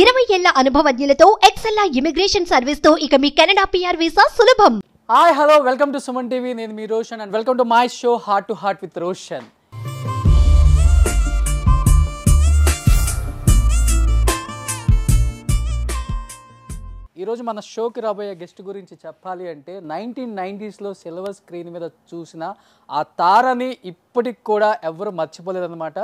ఇరవై ఏళ్ల అనుభవజ్ఞులతో ఎక్సెల్లా immigration service తో ఇక మీ కెనడా పిఆర్ వీసా సులభం hi hello welcome to Suman TV నేను మీ Roshan and welcome to my show heart to heart with Roshan ఈరోజు మన షోకి రాబోయే గెస్ట్ గురించి చెప్పాలి అంటే నైన్టీన్ నైంటీస్లో సిల్వర్ స్క్రీన్ మీద చూసిన ఆ తారని ఇప్పటికి కూడా ఎవరు మర్చిపోలేదన్నమాట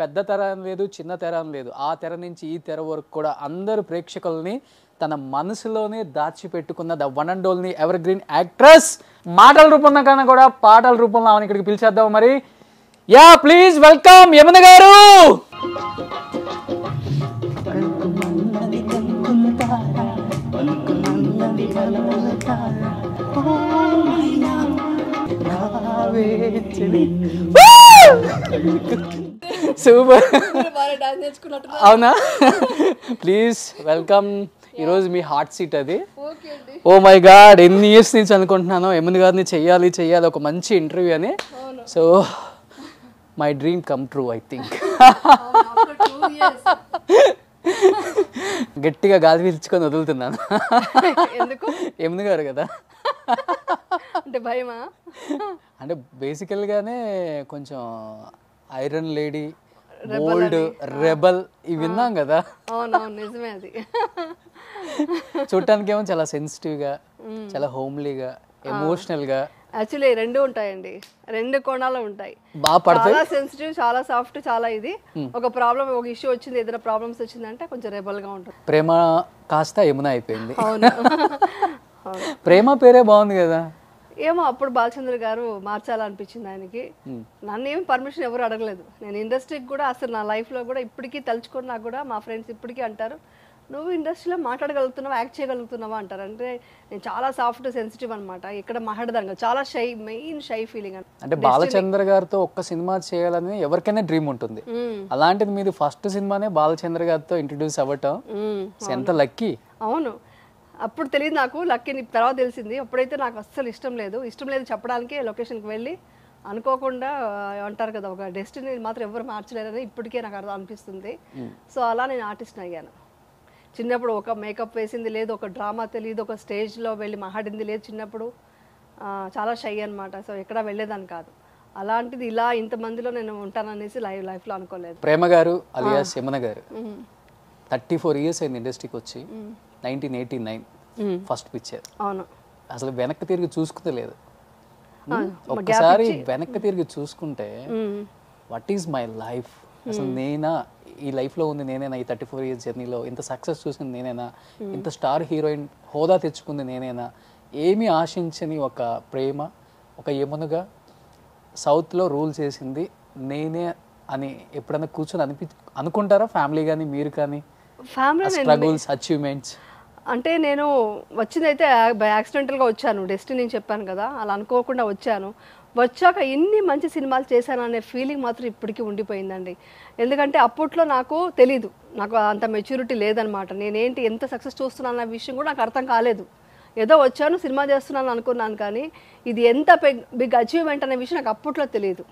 పెద్ద తెర లేదు చిన్న తెర లేదు ఆ తెర నుంచి ఈ తెర వరకు కూడా అందరు ప్రేక్షకుల్ని తన మనసులోనే దాచిపెట్టుకున్న the one and only evergreen actress మాటల రూపంలో కన్నా కూడా పాటల రూపంలో ఆమె ఇక్కడికి పిలిచేద్దాం మరి యా ప్లీజ్ వెల్కమ్ యమున గారు సూపర్ అవునా ప్లీజ్ వెల్కమ్ ఈరోజు మీ హార్ట్ సీట్ అది ఓ మై గాడ్ ఎన్ని ఇయర్స్ నుంచి అనుకుంటున్నాను ఎమ్మెన్ గారిని చెయ్యాలి చెయ్యాలి ఒక మంచి ఇంటర్వ్యూ అని so my dream come true I think గట్టిగా గాలి పీల్చుకొని వదులుతున్నాను ఎమ్మెన్ గారు కదా అంటే భయమా అంటే బేసికల్గానే కొంచెం ఐరన్ లేడీ బోల్డ్ రెబల్ ఇవి విన్నాం కదా అవునా నిజమే అది చూడటానికి ఏమో చాలా సెన్సిటివ్ గా చాలా హోమ్లీగా గా యాక్చువల్లీ రెండు ఉంటాయండి రెండు కోణాలు ఉంటాయి చాలా సెన్సిటివ్ చాలా సాఫ్ట్ చాలా ఇది ఒక ప్రాబ్లం ఒక ఇష్యూ వచ్చింది ఏదైనా ప్రాబ్లమ్స్ వచ్చిందంటే కొంచెం రెబల్ గా ఉంటుంది ప్రేమ కాస్త యమున అయిపోయింది ప్రేమ పేరే బాగుంది కదా ఏమో అప్పుడు బాలచంద్ర గారు మార్చాలనిపించింది ఆయనకి hmm. నన్ను ఏమి పర్మిషన్ ఎవరు అడగలేదు నేను ఇండస్ట్రీకి కూడా అసలు నా లైఫ్లో కూడా ఇప్పటికీ తలుచుకున్నా కూడా మా ఫ్రెండ్స్ ఇప్పటికీ అంటారు నువ్వు ఇండస్ట్రీలో మాట్లాడగలుగుతున్నావా యాక్ట్ చేయగలుగుతున్నావా అంటారు అంటే నేను చాలా సాఫ్ట్ సెన్సిటివ్ అనమాట ఇక్కడ మాట్లాడదాను చాలా షై మెయిన్ షై ఫీలింగ్ అంటే బాలచంద్ర గారితో ఒక్క సినిమా చేయాలని ఎవరికైనా డ్రీమ్ ఉంటుంది hmm. అలాంటిది మీది ఫస్ట్ సినిమానే బాలచంద్ర గారితో ఇంట్రడ్యూస్ అవ్వటం hmm. ఎంత లక్కీ అవును అప్పుడు తెలియదు నాకు లక్కీని తర్వాత తెలిసింది అప్పుడైతే నాకు అస్సలు ఇష్టం లేదు ఇష్టం లేదు చెప్పడానికి లొకేషన్కి వెళ్ళి అనుకోకుండా అంటారు కదా ఒక డెస్టినీ మాత్రం ఎవరు మార్చలేరని ఇప్పటికే నాకు అర్థం అనిపిస్తుంది సో అలా నేను ఆర్టిస్ట్ అయ్యాను చిన్నప్పుడు ఒక మేకప్ వేసింది లేదు ఒక డ్రామా తెలియదు ఒక స్టేజ్లో వెళ్ళి మాట్లాడింది లేదు చిన్నప్పుడు చాలా షై అనమాట సో ఎక్కడ వెళ్ళేదాన్ని కాదు అలాంటిది ఇలా ఇంతమందిలో నేను ఉంటాననేసి లైవ్ లైఫ్లో అనుకోలేదు ప్రేమ గారు అలియాస్ యమున గారు థర్టీ ఫోర్ ఇయర్స్ అయింది ఇండస్ట్రీకి వచ్చి nineteen eighty nine first picture అసలు వెనక్కి తిరిగి చూసుకుంటే లేదు ఒక్కసారి వెనక్కి తిరిగి చూసుకుంటే వాట్ ఈజ్ మై లైఫ్ అసలు నేనా ఈ లైఫ్లో ఉంది నేనేనా ఈ థర్టీ ఫోర్ ఇయర్స్ జర్నీలో ఇంత సక్సెస్ చూసింది నేనేనా ఇంత స్టార్ హీరోయిన్ హోదా తెచ్చుకుంది నేనేనా ఏమి ఆశించని ఒక ప్రేమ ఒక యమునగా సౌత్లో రూల్ చేసింది నేనే అని ఎప్పుడైనా కూర్చొని అనిపి అనుకుంటారా ఫ్యామిలీ కానీ మీరు కానీ స్ట్రగుల్స్ అచీవ్మెంట్స్ అంటే నేను వచ్చిందైతే బై యాక్సిడెంటల్గా వచ్చాను డెస్టినీ నేను చెప్పాను కదా అలా అనుకోకుండా వచ్చాను వచ్చాక ఎన్ని మంచి సినిమాలు చేశాననే ఫీలింగ్ మాత్రం ఇప్పటికీ ఉండిపోయిందండి ఎందుకంటే అప్పట్లో నాకు తెలీదు నాకు అంత మెచ్యూరిటీ లేదనమాట నేనేంటి ఎంత సక్సెస్ చూస్తున్నాను అన్న విషయం కూడా నాకు అర్థం కాలేదు ఏదో వచ్చాను సినిమా చేస్తున్నాను అనుకున్నాను కానీ ఇది ఎంత బిగ్ అచీవ్మెంట్ అనే విషయం నాకు అప్పట్లో తెలియదు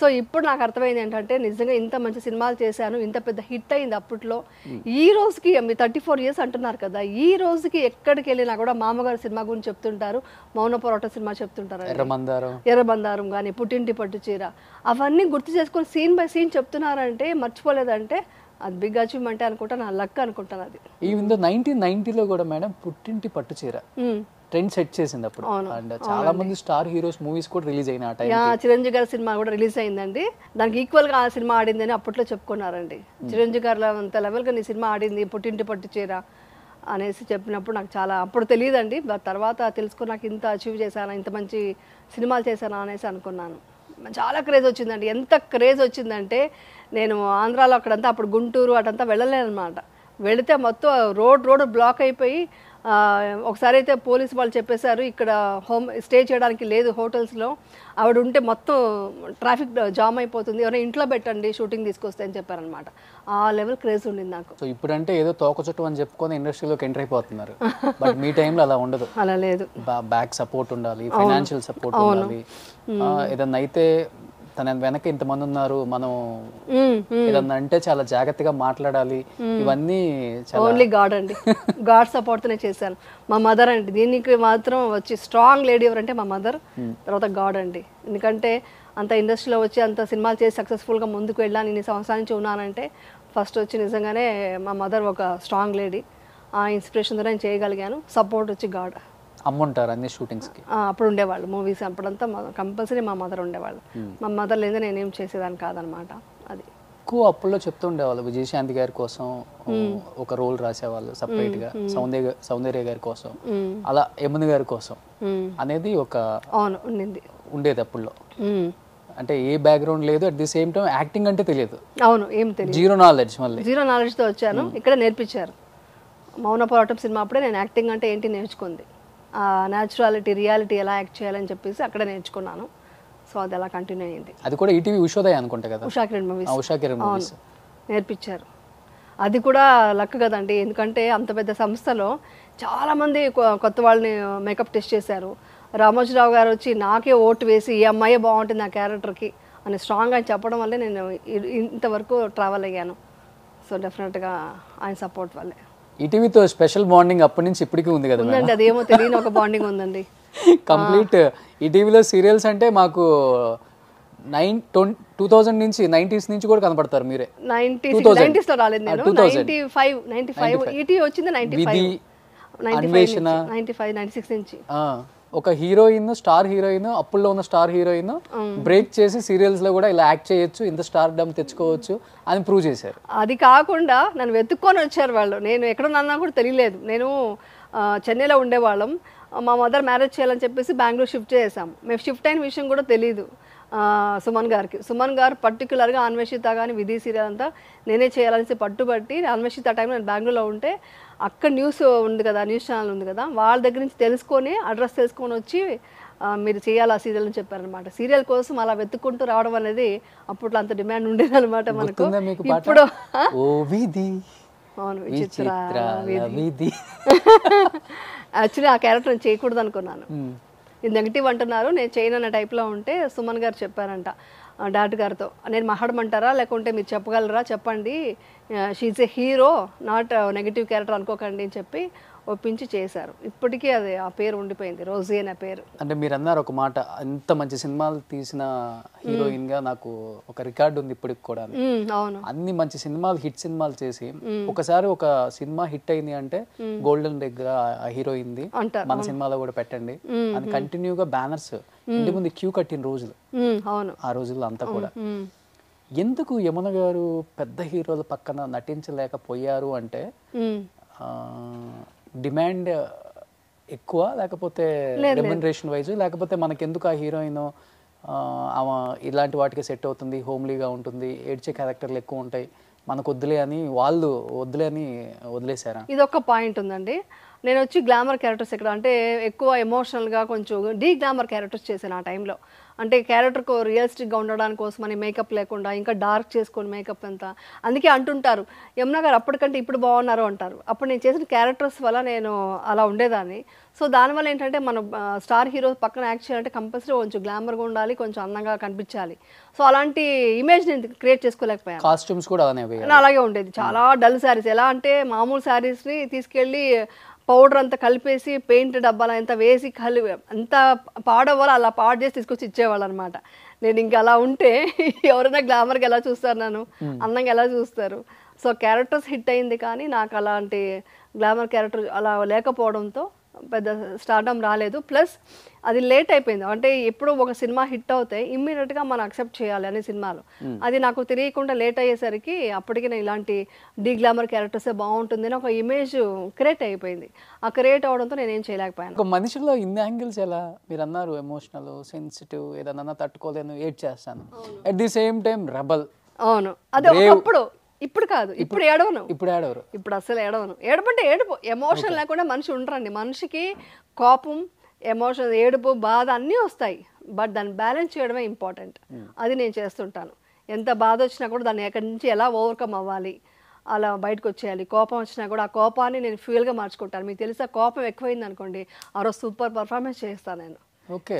సో ఇప్పుడు నాకు అర్థమైంది ఏంటంటే నిజంగా ఇంత మంచి సినిమాలు చేశాను ఇంత పెద్ద హిట్ అయింది అప్పట్లో hmm. ఈ రోజుకి మీ థర్టీ ఫోర్ ఇయర్స్ అంటున్నారు కదా ఈ రోజుకి ఎక్కడికి వెళ్ళినా కూడా మామగారు సినిమా గురించి చెప్తుంటారు మౌన పోరాట సినిమా చెప్తుంటారు ఎర్రబందారం ఎర్రబందారం కానీ పుట్టింటి పట్టు చీర అవన్నీ గుర్తు చేసుకొని సీన్ బై సీన్ చెప్తున్నారంటే మర్చిపోలేదంటే అది బిగ్ అచీవ్మెంట్ అనుకుంటా నా లక్ అనుకుంటాను అది ఈవెన్ నైన్టీన్ నైన్టీలో కూడా మేడం పుట్టింటి పట్టు చీర hmm. ట్రెండ్ సెట్ చేసింది అప్పుడు అండ్ చాలా మంది స్టార్ హీరోస్ మూవీస్ కూడా రిలీజ్ అయిన చిరంజీవి గారి సినిమా కూడా రిలీజ్ అయిందండి దానికి ఈక్వల్ గా ఆ సినిమా ఆడింది అని అప్పట్లో చెప్పుకున్నారండి చిరంజీవి గారు అంత లెవెల్ గా నీ సినిమా ఆడింది పుట్టింటి పట్టు చీర అనేసి చెప్పినప్పుడు నాకు చాలా అప్పుడు తెలియదండి తర్వాత తెలుసుకుని నాకు ఇంత అచీవ్ చేశానా ఇంత మంచి సినిమాలు చేశానా అనేసి అనుకున్నాను చాలా క్రేజ్ వచ్చిందండి ఎంత క్రేజ్ వచ్చిందంటే నేను ఆంధ్రాలో అక్కడంతా అప్పుడు గుంటూరు అటంతా వెళ్ళలేనమాట వెళితే మొత్తం రోడ్ రోడ్ బ్లాక్ అయిపోయి ఒకసారి అయితే పోలీసు వాళ్ళు చెప్పేశారు ఇక్కడ హోమ్ స్టే చేయడానికి లేదు హోటల్స్లో ఆవిడ ఉంటే మొత్తం ట్రాఫిక్ జామ్ అయిపోతుంది ఎవరైనా ఇంట్లో పెట్టండి షూటింగ్ తీసుకొస్తే అని చెప్పారనమాట ఆ లెవెల్ క్రేజ్ ఉండింది నాకు సో ఇప్పుడంటే ఏదో తోక చుట్టూ అని చెప్పుకొని ఇండస్ట్రీలోకి ఎంటర్ అయిపోతున్నారు బట్ మీ టైంలో అలా ఉండదు అలా లేదు బ్యాక్ సపోర్ట్ ఉండాలి ఫైనాన్షియల్ సపోర్ట్ ఉండాలి ఏదన్నా అయితే తన వెనక ఇంతమంది ఉన్నారు మనం ఏదన్నా అంటే చాలా జాగ్రత్తగా మాట్లాడాలి ఇవన్నీ ఓన్లీ గాడ్ అండి గాడ్ సపోర్ట్ తోనే చేశాను మా మదర్ అండి దీనికి మాత్రం వచ్చి స్ట్రాంగ్ లేడీ ఎవరంటే మా మదర్ తర్వాత గాడ్ అండి ఎందుకంటే అంత ఇండస్ట్రీలో వచ్చి అంత సినిమాలు చేసి సక్సెస్ఫుల్గా ముందుకు వెళ్ళాను ఇన్ని సంవత్సరాల నుంచి ఉన్నానంటే ఫస్ట్ వచ్చి నిజంగానే మా మదర్ ఒక స్ట్రాంగ్ లేడీ ఆ ఇన్స్పిరేషన్ ద్వారా నేను చేయగలిగాను సపోర్ట్ వచ్చి గాడ్ అమ్ముంటారు అన్ని షూటింగ్స్ కి అప్పుడు ఉండేవాళ్ళు మూవీస్ అప్పుడంతా కంపల్సరీ మా మదర్ ఉండేవాళ్ళు hmm. మా మదర్ లేదా నేనేం చేసేదాన్ని కాదనమాట అది ఎక్కువ అప్పుల్లో చెప్తూ ఉండేవాళ్ళు విజయశాంతి గారి కోసం hmm. ఒక రోల్ రాసేవాళ్ళు సపరేట్ hmm. గా సౌందర్య సౌందర్య గారి కోసం అలా యమున గారి కోసం అనేది ఒక ఉండేది అప్పుల్లో అంటే ఏ బ్యాక్గ్రౌండ్ లేదు at the same time acting అంటే తెలియదు అవును ఏం తెలియదు జీరో నాలెడ్జ్ మళ్ళీ జీరో నాలెడ్జ్ తో వచ్చాను ఇక్కడ నేర్పించారు మౌన పోరాటం సినిమా అప్పుడే నేను యాక్టింగ్ అంటే ఏంటి నేర్చుకుంది న్యాచురాలిటీ రియాలిటీ ఎలా యాక్ట్ చేయాలని చెప్పేసి అక్కడ నేర్చుకున్నాను సో అది అలా కంటిన్యూ అయింది అది కూడా ఈటీవీ ఉషోదయ అనుకుంటా కదా ఉషా కిరణ్ మూవీస్ ఉషా కిరణ్ మూవీస్ నేర్పించారు అది కూడా లక్ కదండి ఎందుకంటే అంత పెద్ద సంస్థలో చాలామంది కొత్త వాళ్ళని మేకప్ టెస్ట్ చేశారు రామోజీరావు గారు వచ్చి నాకే ఓటు వేసి ఈ అమ్మాయి బాగుంటుంది నా క్యారెక్టర్కి అని స్ట్రాంగ్ అని చెప్పడం వల్లే నేను ఇంతవరకు ట్రావెల్ అయ్యాను సో డెఫినెట్గా ఆయన సపోర్ట్ వల్లే ఈటీవీతో స్పెషల్ బాండింగ్ అప్పటి నుంచి ఇప్పటికీ ఉంది కదా ఉందండి అదేమో తెలియని ఒక బాండింగ్ ఉందండి కంప్లీట్ ఈటీవీలో సీరియల్స్ అంటే మాకు నైన్ టూ థౌసండ్ నుంచి నైన్టీస్ నుంచి కూడా కనపడతారు మీరే నైన్టీస్ లో రాలేదు నేను ninety five ninety five ETV వచ్చింది ninety five ninety five ninety six నుంచి ఒక హీరోయిన్ స్టార్ హీరోయిన్ అప్పుల్లో ఉన్న స్టార్ హీరోయిన్ బ్రేక్ చేసి సీరియల్స్ లో కూడా ఇలా యాక్ట్ చేయొచ్చు ఇంత స్టార్ డమ్ తెచ్చుకోవచ్చు అని ప్రూవ్ చేశారు అది కాకుండా నన్ను వెతుక్కొని వచ్చారు వాళ్ళు నేను ఉన్నా కూడా తెలియలేదు నేను చెన్నైలో ఉండేవాళ్ళం మా మదర్ మ్యారేజ్ చేయాలని చెప్పేసి బెంగళూరు షిఫ్ట్ చేసాం మేము షిఫ్ట్ అయిన విషయం కూడా తెలియదు సుమన్ గారికి సుమన్ గారు పర్టికులర్గా అన్వేషిత కానీ విధి సీరియల్ అంతా నేనే చేయాలని పట్టుబట్టి అన్వేషిత టైంలో నేను బెంగళూరులో ఉంటే అక్కడ న్యూస్ ఉంది కదా న్యూస్ ఛానల్ ఉంది కదా వాళ్ళ దగ్గర నుంచి తెలుసుకొని అడ్రస్ తెలుసుకొని వచ్చి మీరు చేయాలి ఆ సీరియల్ అని చెప్పారనమాట సీరియల్ కోసం అలా వెతుక్కుంటూ రావడం అనేది అప్పట్లో అంత డిమాండ్ ఉండేది అనమాట మనకు ఇప్పుడు అవును విచిత్ర యాక్చువల్లీ ఆ క్యారెక్టర్ నేను చేయకూడదు అనుకున్నాను ఇది నెగిటివ్ అంటున్నారు నేను టైప్ టైప్లో ఉంటే సుమన్ గారు చెప్పారంట డాట్ గారితో నేను మహాడమంటారా లేకుంటే మీరు చెప్పగలరా చెప్పండి she's a hero not negative character అనుకోకండి అని చెప్పి ఒప్పించి చేశారు ఇప్పటికీ అది ఆ పేరు ఉండిపోయింది రోజీ అనే పేరు అంటే మీరు అన్నారు ఒక మాట ఎంత మంచి సినిమాలు తీసిన హీరోయిన్ గా నాకు ఒక రికార్డు ఉంది ఇప్పటికి కూడా అవును అన్ని మంచి సినిమాలు హిట్ సినిమాలు చేసి ఒకసారి ఒక సినిమా హిట్ అయింది అంటే గోల్డెన్ దగ్గర హీరోయిన్ మన సినిమాలో కూడా పెట్టండి అని కంటిన్యూగా బ్యానర్స్ ఇంటి ముందు క్యూ కట్టిన రోజులు అవును ఆ రోజుల్లో అంతా కూడా ఎందుకు యమున గారు పెద్ద హీరోల పక్కన నటించలేకపోయారు అంటే డిమాండ్ ఎక్కువ లేకపోతే రెమ్యునరేషన్ వైజ్ లేకపోతే మనకెందుకు ఆ హీరోయిన్ ఆమె ఇలాంటి వాటికి సెట్ అవుతుంది హోమ్లీగా ఉంటుంది ఏడ్చే క్యారెక్టర్లు ఎక్కువ ఉంటాయి మనకు వద్దులే అని వాళ్ళు వద్దులే అని వదిలేశారా ఇది ఒక పాయింట్ ఉందండి నేను వచ్చి గ్లామర్ క్యారెక్టర్స్ ఇక్కడ అంటే ఎక్కువ ఎమోషనల్గా కొంచెం డీ గ్లామర్ క్యారెక్టర్స్ చేశాను ఆ టైంలో అంటే క్యారెక్టర్కు రియలిస్టిక్గా ఉండడానికి కోసం అని మేకప్ లేకుండా ఇంకా డార్క్ చేసుకొని మేకప్ ఎంత అందుకే అంటుంటారు యమునా గారు అప్పటికంటే ఇప్పుడు బాగున్నారు అంటారు అప్పుడు నేను చేసిన క్యారెక్టర్స్ వల్ల నేను అలా ఉండేదాన్ని సో దానివల్ల ఏంటంటే మన స్టార్ హీరో పక్కన యాక్ట్ చేయాలంటే కంపల్సరీ కొంచెం గ్లామర్గా ఉండాలి కొంచెం అందంగా కనిపించాలి సో అలాంటి ఇమేజ్ నేను క్రియేట్ చేసుకోలేకపోయాను కాస్ట్యూమ్స్ కూడా అలాగే ఉండేది చాలా డల్ శారీస్ ఎలా అంటే మామూలు శారీస్ని తీసుకెళ్ళి పౌడర్ అంతా కలిపేసి పెయింట్ డబ్బాలు అంతా వేసి కలిపి అంత పాడవాళ్ళు అలా పాడు చేసి తీసుకొచ్చి ఇచ్చేవాళ్ళు అనమాట నేను ఇంకా అలా ఉంటే ఎవరైనా గ్లామర్కి ఎలా చూస్తారు నన్ను అందంగా ఎలా చూస్తారు సో క్యారెక్టర్స్ హిట్ అయింది కానీ నాకు అలాంటి గ్లామర్ క్యారెక్టర్ అలా లేకపోవడంతో పెద్ద స్టార్డమ్ రాలేదు ప్లస్ అది లేట్ అయిపోయింది అంటే ఎప్పుడు ఒక సినిమా హిట్ అవుతే గా మనం అక్సెప్ట్ చేయాలి అనే సినిమాలు hmm. అది నాకు తెలియకుండా లేట్ అయ్యేసరికి అప్పటికి నేను ఇలాంటి డీ గ్లామర్ క్యారెక్టర్స్ బాగుంటుంది అని ఒక ఇమేజ్ క్రియేట్ అయిపోయింది ఆ క్రియేట్ అవడంతో ఏం చేయలేకపోయాను ఒక మనిషిలో ఇన్ని యాంగిల్స్ ఎలా మీరు అన్నారు ఎమోషనల్ సెన్సిటివ్ ఏదన్నా తట్టుకోలేను ఏడ్ చేస్తాను అట్ ది సేమ్ టైం రబల్ అవును అదే ఒకప్పుడు ఇప్పుడు కాదు ఇప్పుడు ఏడవను ఇప్పుడు ఏడవరు ఇప్పుడు అసలు ఏడవను ఏడపంటే ఏడుపు ఎమోషన్ లేకుండా మనిషి ఉండరండి మనిషికి కోపం ఎమోషన్ ఏడుపు బాధ అన్నీ వస్తాయి బట్ దాన్ని బ్యాలెన్స్ చేయడమే ఇంపార్టెంట్ hmm. అది నేను చేస్తుంటాను ఎంత బాధ వచ్చినా కూడా దాన్ని ఎక్కడి నుంచి ఎలా ఓవర్కమ్ అవ్వాలి అలా బయటకు వచ్చేయాలి కోపం వచ్చినా కూడా ఆ కోపాన్ని నేను ఫ్యూల్గా మార్చుకుంటాను మీకు తెలిసా కోపం ఎక్కువైంది అనుకోండి ఆ రోజు సూపర్ పర్ఫార్మెన్స్ చేస్తాను నేను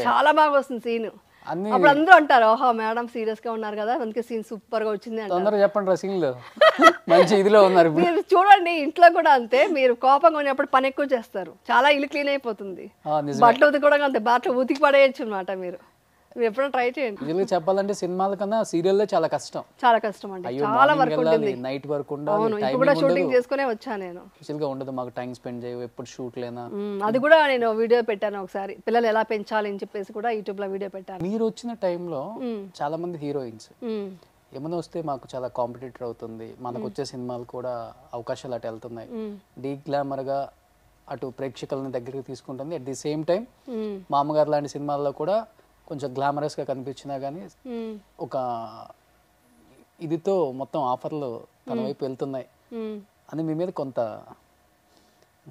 చాలా బాగా వస్తుంది సీను అప్పుడు అందరూ అంటారు ఓహో మేడం సీరియస్ గా ఉన్నారు కదా అందుకే సీన్ సూపర్ గా వచ్చింది తొందరగా చెప్పండి ఇదిలో ఉన్నారు మీరు చూడండి ఇంట్లో కూడా అంతే మీరు కోపంగా ఉన్నప్పుడు పని ఎక్కువ చేస్తారు చాలా ఇల్లు క్లీన్ అయిపోతుంది బట్టలు ఉతికి కూడా అంతే బట్టలు ఉతికి పడేయచ్చు అనమాట మీరు ఎప్పుడైనా ట్రై చేయండి చెప్పాలంటే సినిమాల కన్నా సీరియల్లో చాలా కష్టం చాలా కష్టం అండి చాలా వర్క్ ఉంటుంది నైట్ వరకు ఉండాలి కూడా షూటింగ్ చేసుకునే వచ్చా నేను స్పెషల్గా ఉండదు మాకు టైం స్పెండ్ చేయవు ఎప్పుడు షూట్ లేనా అది కూడా నేను వీడియో పెట్టాను ఒకసారి పిల్లలు ఎలా పెంచాలి అని చెప్పేసి కూడా యూట్యూబ్ లో వీడియో పెట్టాను మీరు వచ్చిన టైంలో చాలా మంది హీరోయిన్స్ ఏమైనా వస్తే మాకు చాలా కాంపిటేటర్ అవుతుంది మనకు వచ్చే సినిమాలు కూడా అవకాశాలు అటు వెళ్తున్నాయి డీ గ్లామర్ గా అటు ప్రేక్షకులను దగ్గరికి తీసుకుంటుంది అట్ ది సేమ్ టైం మామగారు లాంటి సినిమాల్లో కూడా కొంచెం గ్లామరస్గా కనిపించినా కానీ ఒక ఇదితో మొత్తం ఆఫర్లు తన వైపు వెళ్తున్నాయి అని మీ మీద కొంత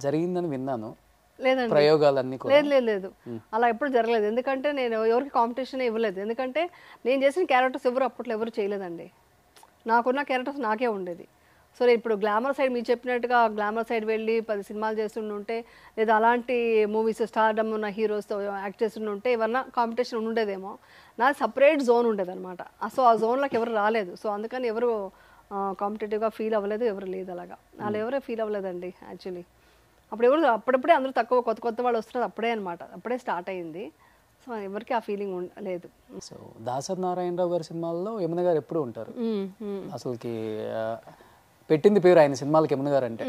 జరిగిందని విన్నాను లేదండి ప్రయోగాలన్నీ లేదు లేదు లేదు అలా ఎప్పుడు జరగలేదు ఎందుకంటే నేను ఎవరికి కాంపిటీషన్ ఇవ్వలేదు ఎందుకంటే నేను చేసిన క్యారెక్టర్స్ ఎవరు అప్పట్లో ఎవరు చేయలేదండి నాకున్న క్యారెక్టర్స్ నాకే ఉండేది సో నేను ఇప్పుడు గ్లామర్ సైడ్ మీరు చెప్పినట్టుగా గ్లామర్ సైడ్ వెళ్ళి పది సినిమాలు చేస్తుండుంటే లేదా అలాంటి మూవీస్ స్టార్డమ్ ఉన్న హీరోస్తో యాక్ట్ చేస్తుండుంటే ఏమన్నా కాంపిటీషన్ ఉండేదేమో నా సపరేట్ జోన్ ఉండేది అనమాట సో ఆ జోన్లోకి ఎవరు రాలేదు సో అందుకని ఎవరు కాంపిటేటివ్గా ఫీల్ అవ్వలేదు ఎవరు లేదు అలాగా వాళ్ళు hmm. ఎవరే ఫీల్ అవ్వలేదండి యాక్చువల్లీ అప్పుడు ఎవరు అప్పుడప్పుడే అందరూ తక్కువ కొత్త కొత్త వాళ్ళు వస్తున్నారు అప్పుడే అనమాట అప్పుడే స్టార్ట్ అయింది సో ఎవరికి ఆ ఫీలింగ్ లేదు సో దాసర్ నారాయణరావు గారి సినిమాల్లో యమున గారు ఎప్పుడు ఉంటారు hmm, hmm. అసలుకి పెట్టింది పేరు ఆయన సినిమాలకి యమున గారు అంటే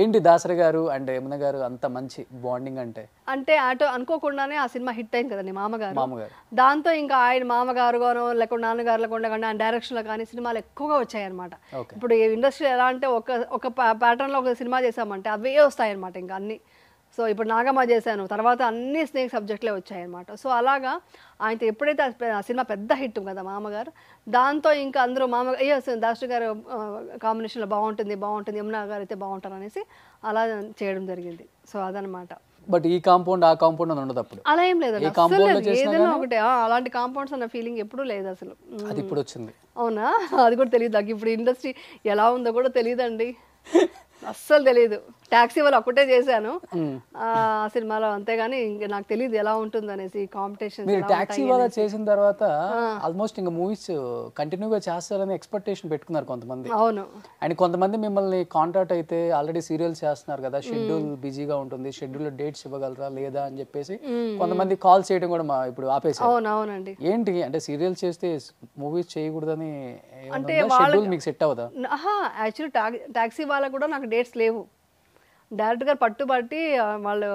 ఏంటి దాసరి గారు అంటే యమున గారు అంత మంచి బాండింగ్ అంటే అంటే అటు అనుకోకుండానే ఆ సినిమా హిట్ అయింది కదండి మామగారు మామగారు దాంతో ఇంకా ఆయన మామగారు గాను లేకుండా నాన్నగారు లేకుండా కానీ ఆయన డైరెక్షన్లో కానీ సినిమాలు ఎక్కువగా వచ్చాయన్నమాట ఇప్పుడు ఇండస్ట్రీ ఎలా అంటే ఒక ఒక ప్యాటర్న్లో ఒక సినిమా చేసామంటే అవే వస్తాయన్నమాట ఇంకా అన్ని సో ఇప్పుడు నాగమ్మ చేశాను తర్వాత అన్ని స్నేక్ సబ్జెక్ట్లే వచ్చాయన్నమాట సో అలాగా ఆయనతో ఎప్పుడైతే ఆ సినిమా పెద్ద హిట్ కదా మామగారు దాంతో ఇంకా అందరూ మామగారు అయ్యో దాస్టర్ గారు కాంబినేషన్లో బాగుంటుంది బాగుంటుంది యమునా గారు అయితే బాగుంటారు అనేసి అలా చేయడం జరిగింది సో అదనమాట బట్ ఈ కాంపౌండ్ ఆ కాంపౌండ్ అని ఉండదు అప్పుడు అలా ఏం లేదు ఏదైనా ఒకటే అలాంటి కాంపౌండ్స్ అన్న ఫీలింగ్ ఎప్పుడూ లేదు అసలు అది ఇప్పుడు వచ్చింది అవునా అది కూడా తెలియదు ఇప్పుడు ఇండస్ట్రీ ఎలా ఉందో కూడా తెలియదు అండి అస్సలు తెలియదు ట్యాక్సీ వాళ్ళు ఒకటే చేశాను ఆ సినిమాలో అంతేగాని ఇంకా నాకు తెలియదు ఎలా ఉంటుంది అనేసి కాంపిటీషన్ మీరు ట్యాక్సీ వాళ్ళ చేసిన తర్వాత ఆల్మోస్ట్ ఇంకా మూవీస్ కంటిన్యూగా చేస్తారని ఎక్స్పెక్టేషన్ పెట్టుకున్నారు కొంతమంది అవును అండ్ కొంతమంది మిమ్మల్ని కాంటాక్ట్ అయితే ఆల్రెడీ సీరియల్స్ చేస్తున్నారు కదా షెడ్యూల్ బిజీగా ఉంటుంది షెడ్యూల్ డేట్స్ ఇవ్వగలరా లేదా అని చెప్పేసి కొంతమంది కాల్ చేయడం కూడా మా ఇప్పుడు ఆపేసి అవునవునండి ఏంటి అంటే సీరియల్ చేస్తే మూవీస్ చేయకూడదని అంటే షెడ్యూల్ మీకు సెట్ అవుదా యాక్చువల్లీ ట్యాక్సీ వాళ్ళకు కూడా నాకు డేట్స్ లేవు డైరెక్టర్ గారు పట్టుబట్టి వాళ్ళు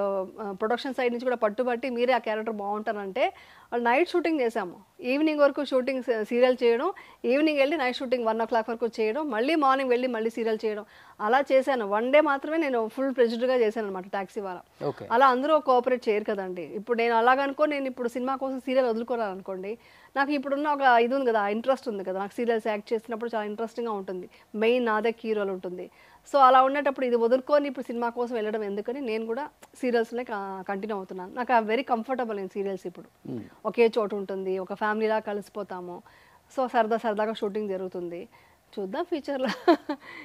ప్రొడక్షన్ సైడ్ నుంచి కూడా పట్టుబట్టి మీరే ఆ క్యారెక్టర్ బాగుంటారంటే వాళ్ళు నైట్ షూటింగ్ చేశాము ఈవినింగ్ వరకు షూటింగ్ సీరియల్ చేయడం ఈవినింగ్ వెళ్ళి night shooting one o'clock వరకు చేయడం మళ్ళీ మార్నింగ్ వెళ్ళి మళ్ళీ సీరియల్ చేయడం అలా చేశాను వన్ డే మాత్రమే నేను ఫుల్ ప్రెజర్డ్గా చేశాను అనమాట టాక్సీ వాళ్ళ అలా అందరూ కోఆపరేట్ చేయరు కదండి ఇప్పుడు నేను అలాగనుకో నేను ఇప్పుడు సినిమా కోసం సీరియల్ వదులుకోవాలనుకోండి అనుకోండి నాకు ఇప్పుడున్న ఒక ఇది ఉంది కదా ఇంట్రెస్ట్ ఉంది కదా నాకు సీరియల్స్ యాక్ట్ చేసినప్పుడు చాలా ఇంట్రెస్టింగ్గా ఉంటుంది మెయిన్ నాదే కీ రోల్ ఉంటుంది సో అలా ఉన్నప్పుడు ఇది వదులుకొని ఇప్పుడు సినిమా కోసం వెళ్ళడం ఎందుకని నేను కూడా సీరియల్స్నే కంటిన్యూ అవుతున్నాను నాకు ఆ వెరీ కంఫర్టబుల్ నేను సీరియల్స్ ఇప్పుడు hmm. ఒకే చోటు ఉంటుంది ఒక ఫ్యామిలీలా కలిసిపోతాము సో సరదా సరదాగా షూటింగ్ జరుగుతుంది చూద్దాం ఫ్యూచర్లో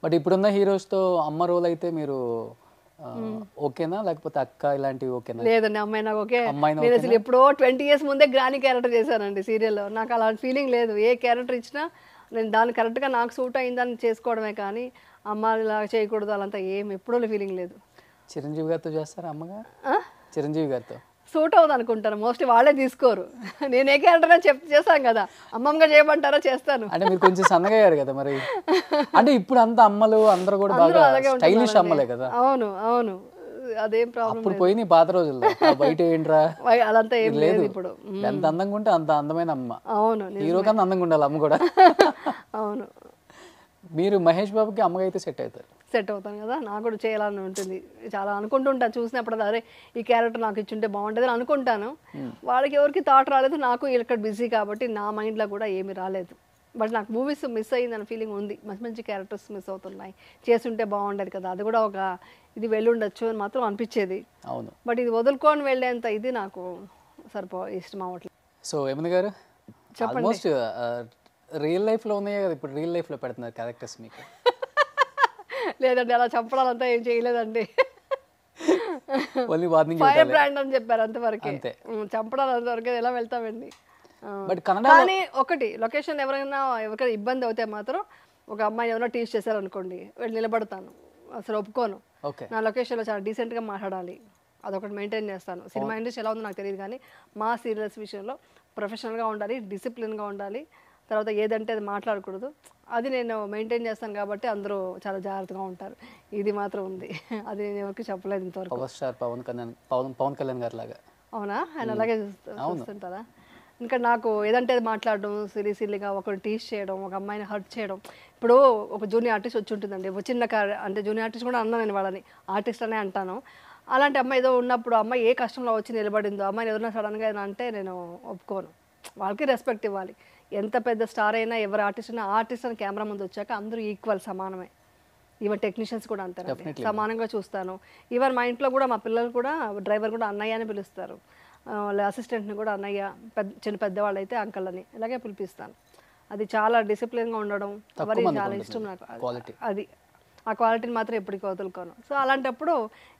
బట్ ఇప్పుడున్న హీరోస్తో అమ్మ రోల్ అయితే మీరు hmm. ఓకేనా లేకపోతే అక్క ఇలాంటివి ఓకేనా లేదండి అమ్మాయి నాకు ఓకే నేను అసలు ఎప్పుడో ట్వంటీ ఇయర్స్ ముందే గ్రాని క్యారెక్టర్ చేశానండి సీరియల్లో నాకు అలాంటి ఫీలింగ్ లేదు ఏ క్యారెక్టర్ ఇచ్చినా నేను దాన్ని కరెక్ట్గా నాకు సూట్ అయిందని చేసుకోవడమే కానీ అమ్మ లాగా చేయకూడదు అలా ఏం ఎప్పుడూ ఫీలింగ్ లేదు చిరంజీవి గారితో చేస్తారా అమ్మగా చిరంజీవి గారితో సూట్ అవ్వదు అనుకుంటాను మోస్ట్లీ వాళ్ళే తీసుకోరు నేనే క్యారెక్టర్ చెప్ చేస్తాం కదా అమ్మమ్మగా చేయమంటారా చేస్తాను అంటే మీరు కొంచెం సన్నగా అయ్యారు కదా మరి అంటే ఇప్పుడు అంత అమ్మలు అందరూ కూడా బాగా స్టైలిష్ అమ్మలే కదా అవును అవును అదేం ప్రాబ్లం అప్పుడు పోయింది పాత రోజుల్లో బయట ఏంట్రా అదంతా ఏం లేదు ఇప్పుడు ఎంత అందంగా ఉంటే అంత అందమైన అమ్మ అవును హీరో కన్నా అందంగా ఉండాలి అమ్మ కూడా అవును మీరు మహేష్ బాబుకి అమ్మగా అయితే సెట్ అవుతారు సెట్ అవుతాను కదా నాకు కూడా చేయాలని ఉంటుంది చాలా అనుకుంటుంటాను చూసినప్పుడు అదే ఈ క్యారెక్టర్ నాకు ఉంటే బాగుంటుంది అని అనుకుంటాను hmm. వాళ్ళకి ఎవరికి థాట్ రాలేదు నాకు ఇక్కడ బిజీ కాబట్టి నా మైండ్లో కూడా ఏమీ రాలేదు బట్ నాకు మూవీస్ మిస్ అయ్యిందన్న ఫీలింగ్ ఉంది మంచి మంచి క్యారెక్టర్స్ మిస్ అవుతున్నాయి చేస్తుంటే బాగుండేది కదా అది కూడా ఒక ఇది వెళ్ళుండొచ్చు అని మాత్రం అనిపించేది అవును బట్ ఇది వదులుకొని వెళ్ళేంత ఇది నాకు సరిపో ఇష్టం అవ్వట్లేదు సో ఏమన్నా గారు చెప్పండి రియల్ లైఫ్లో ఉన్నాయే కదా ఇప్పుడు రియల్ లైఫ్లో పెడుతున్నారు క్యారెక్టర్స్ మీకు లేదండి అలా చంపడాలంతా ఏం చేయలేదండి ఓన్లీ వార్నింగ్ ఫైర్ బ్రాండ్ అని చెప్పారు అంతవరకు అంతే చంపడాలు అంతవరకు ఎలా వెళ్తామండి బట్ కన్నడ కానీ ఒకటి లొకేషన్ ఎవరైనా ఎవరికైనా ఇబ్బంది అవుతే మాత్రం ఒక అమ్మాయి ఎవరైనా టీచ్ చేశారనుకోండి వెళ్ళి నిలబడతాను అసలు ఒప్పుకోను నా లొకేషన్లో చాలా డీసెంట్గా మాట్లాడాలి అదొకటి మెయింటైన్ చేస్తాను సినిమా ఇండస్ట్రీ ఎలా ఉందో నాకు తెలియదు కానీ మా సీరియల్స్ విషయంలో ప్రొఫెషనల్గా ఉండాలి డిసిప్లిన్గా ఉండాలి తర్వాత ఏదంటే అది మాట్లాడకూడదు అది నేను మెయింటైన్ చేస్తాను కాబట్టి అందరూ చాలా జాగ్రత్తగా ఉంటారు ఇది మాత్రం ఉంది అది నేను ఎవరికి చెప్పలేదు ఇంతవరకు పవన్ కళ్యాణ్ పవన్ పవన్ కళ్యాణ్ గారు లాగా అవునా ఆయన అలాగే చూస్తుంటారా ఇంకా నాకు ఏదంటే అది మాట్లాడడం సిరి సిల్లీగా ఒకరిని టీచ్ చేయడం ఒక అమ్మాయిని హర్ట్ చేయడం ఇప్పుడు ఒక జూనియర్ ఆర్టిస్ట్ వచ్చి ఉంటుందండి చిన్న అంటే జూనియర్ ఆర్టిస్ట్ కూడా అన్నా నేను వాళ్ళని ఆర్టిస్ట్ అనే అంటాను అలాంటి అమ్మాయి ఏదో ఉన్నప్పుడు అమ్మాయి ఏ కష్టంలో వచ్చి నిలబడిందో అమ్మాయిని ఎవరైనా సడన్గా అంటే నేను ఒప్పుకోను వాళ్ళకి రెస్పెక్ట్ ఇవ్వాలి ఎంత పెద్ద స్టార్ అయినా ఎవరు ఆర్టిస్ట్ అయినా ఆర్టిస్ట్ అని కెమెరా ముందు వచ్చాక అందరూ ఈక్వల్ సమానమే ఈవెన్ టెక్నీషియన్స్ కూడా అంతే సమానంగా చూస్తాను ఈవెన్ మా ఇంట్లో కూడా మా పిల్లలు కూడా డ్రైవర్ కూడా అన్నయ్య అని పిలుస్తారు అసిస్టెంట్ని కూడా అన్నయ్య పెద్ద చిన్న పెద్దవాళ్ళు అయితే అంకల్ అని ఇలాగే పిలిపిస్తాను అది చాలా డిసిప్లిన్గా ఉండడం ఎవరి చాలా ఇష్టం నాకు అది ఆ క్వాలిటీని మాత్రం ఎప్పటికీ వదులుకోను సో అలాంటప్పుడు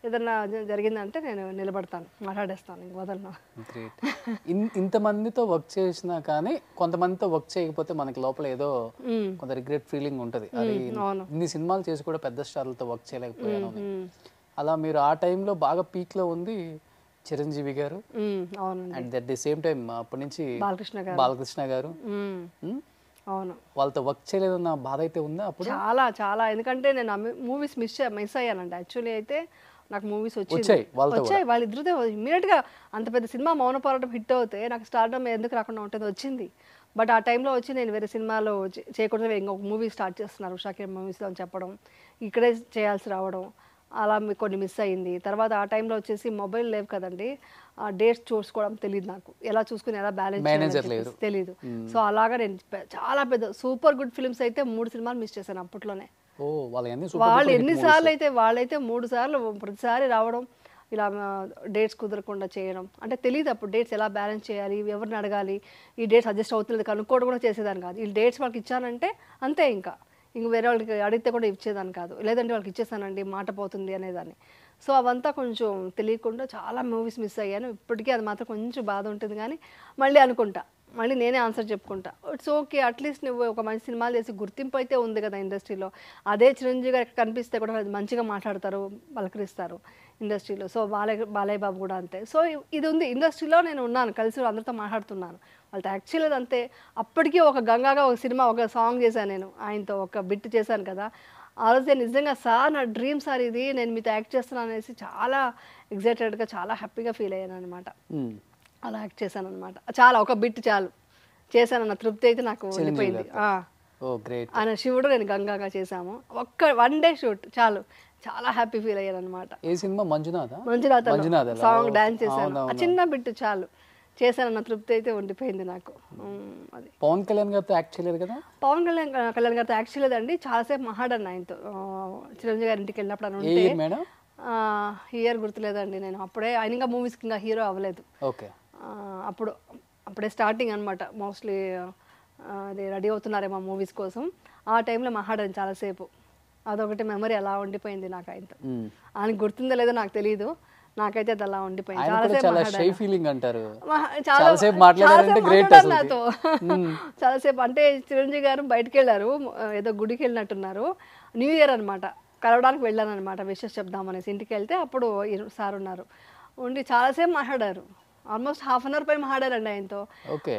ఏదన్నా జరిగిందంటే నేను నిలబడతాను మాట్లాడేస్తాను ఇంక వదలను ఇంతమందితో వర్క్ చేసినా కానీ కొంతమందితో వర్క్ చేయకపోతే మనకి లోపల ఏదో కొంత రిగ్రెట్ ఫీలింగ్ ఉంటుంది అది ఇన్ని సినిమాలు చేసి కూడా పెద్ద స్టార్లతో వర్క్ చేయలేకపోయాను అలా మీరు ఆ టైంలో బాగా పీక్లో ఉంది చిరంజీవి గారు and that the same time అప్పటి నుంచి బాలకృష్ణ గారు బాలకృష్ణ గారు అవును వాళ్ళతో వర్క్ అన్న బాధ అయితే ఉందా అప్పుడు చాలా చాలా ఎందుకంటే నేను మూవీస్ మిస్ మిస్ అయ్యానండి యాక్చువల్లీ అయితే నాకు మూవీస్ వచ్చాయి వచ్చాయి వాళ్ళిద్దరితో గా అంత పెద్ద సినిమా మౌన పోరాటం హిట్ అవుతే నాకు స్టార్ట్ ఎందుకు రాకుండా ఉంటుంది వచ్చింది బట్ ఆ టైంలో వచ్చి నేను వేరే సినిమాలో చేయకుండా ఇంకొక మూవీ స్టార్ట్ చేస్తున్నారు షాకీర్ మూవీస్లో అని చెప్పడం ఇక్కడే చేయాల్సి రావడం అలా కొన్ని మిస్ అయింది తర్వాత ఆ టైంలో వచ్చేసి మొబైల్ లేవు కదండి డేట్స్ చూసుకోవడం తెలియదు నాకు ఎలా చూసుకుని ఎలా బ్యాలెన్స్ తెలియదు hmm. సో అలాగా నేను చాలా పెద్ద సూపర్ గుడ్ ఫిల్మ్స్ అయితే మూడు సినిమాలు మిస్ చేశాను అప్పట్లోనే వాళ్ళు ఎన్నిసార్లు అయితే వాళ్ళైతే మూడు సార్లు ప్రతిసారి రావడం ఇలా డేట్స్ కుదరకుండా చేయడం అంటే తెలియదు అప్పుడు డేట్స్ ఎలా బ్యాలెన్స్ చేయాలి ఎవరిని అడగాలి ఈ డేట్స్ అడ్జస్ట్ అవుతుంది కనుక్కోవడం కూడా చేసేదాన్ని కాదు ఈ డేట్స్ వాళ్ళకి ఇచ్చానంటే అంతే ఇంకా ఇంక వేరే వాళ్ళకి అడిగితే కూడా ఇచ్చేదాన్ని కాదు లేదంటే వాళ్ళకి ఇచ్చేసానండి మాట పోతుంది అనేదాన్ని సో అవంతా కొంచెం తెలియకుండా చాలా మూవీస్ మిస్ అయ్యాను ఇప్పటికీ అది మాత్రం కొంచెం బాధ ఉంటుంది కానీ మళ్ళీ అనుకుంటా మళ్ళీ నేనే ఆన్సర్ చెప్పుకుంటా ఇట్స్ ఓకే అట్లీస్ట్ నువ్వు ఒక మంచి సినిమాలు చేసి గుర్తింపు అయితే ఉంది కదా ఇండస్ట్రీలో అదే చిరంజీవి గారు కనిపిస్తే కూడా మంచిగా మాట్లాడతారు పలకరిస్తారు ఇండస్ట్రీలో సో బాలయ్య బాలయ్య బాబు కూడా అంతే సో ఇది ఉంది ఇండస్ట్రీలో నేను ఉన్నాను కలిసి అందరితో మాట్లాడుతున్నాను వాళ్ళతో అది అంతే అప్పటికీ ఒక గంగాగా ఒక సినిమా ఒక సాంగ్ చేశాను నేను ఆయనతో ఒక బిట్ చేశాను కదా ఆ రోజు నిజంగా సార్ నా డ్రీమ్ సార్ ఇది నేను మీతో యాక్ట్ చేస్తున్నాను అనేసి చాలా ఎగ్జైటెడ్గా చాలా హ్యాపీగా ఫీల్ అయ్యాను అనమాట అలా యాక్ట్ చేశాను అనమాట చాలా ఒక బిట్ చాలు చేశాను అన్న తృప్తి అయితే నాకు వెళ్ళిపోయింది ఆయన శివుడు నేను గంగాగా చేశాము ఒక్క వన్ డే షూట్ చాలు చాలా హ్యాపీ ఫీల్ అయ్యాను అనమాట ఏ సినిమా మంజునాథ మంజునాథ సాంగ్ డాన్స్ చేశాను చిన్న బిట్ చాలు చేశానన్న తృప్తి అయితే ఉండిపోయింది నాకు అది పవన్ కళ్యాణ్ గారితో యాక్ట్ చేయలేదు కదా పవన్ కళ్యాణ్ కళ్యాణ్ గారితో యాక్ట్ అండి చాలాసేపు మహాడన్న ఆయనతో చిరంజీవి గారి ఇంటికి వెళ్ళినప్పుడు అని ఉంటే మేడం ఇయర్ గుర్తులేదండి నేను అప్పుడే ఆయన ఇంకా మూవీస్ ఇంకా హీరో అవ్వలేదు ఓకే అప్పుడు అప్పుడే స్టార్టింగ్ అనమాట మోస్ట్లీ అది రెడీ అవుతున్నారేమో మూవీస్ కోసం ఆ టైంలో మహాడన్ చాలాసేపు అదొకటి మెమరీ అలా ఉండిపోయింది నాకు ఆయనతో ఆయనకు గుర్తుందో లేదో నాకు తెలియదు నాకైతే అది అలా ఉండిపోయింది ఫీలింగ్ అంటారు చాలాసేపు అంటే చిరంజీవి గారు బయటకు వెళ్ళారు ఏదో గుడికి వెళ్ళినట్టున్నారు న్యూ ఇయర్ అనమాట కలవడానికి వెళ్ళాను అనమాట చెప్దాం చెప్దామనేసి ఇంటికి వెళ్తే అప్పుడు సార్ ఉన్నారు ఉండి చాలాసేపు మాట్లాడారు ఆల్మోస్ట్ హాఫ్ అన్ అవర్ పై మాట్లాడారండి ఆయనతో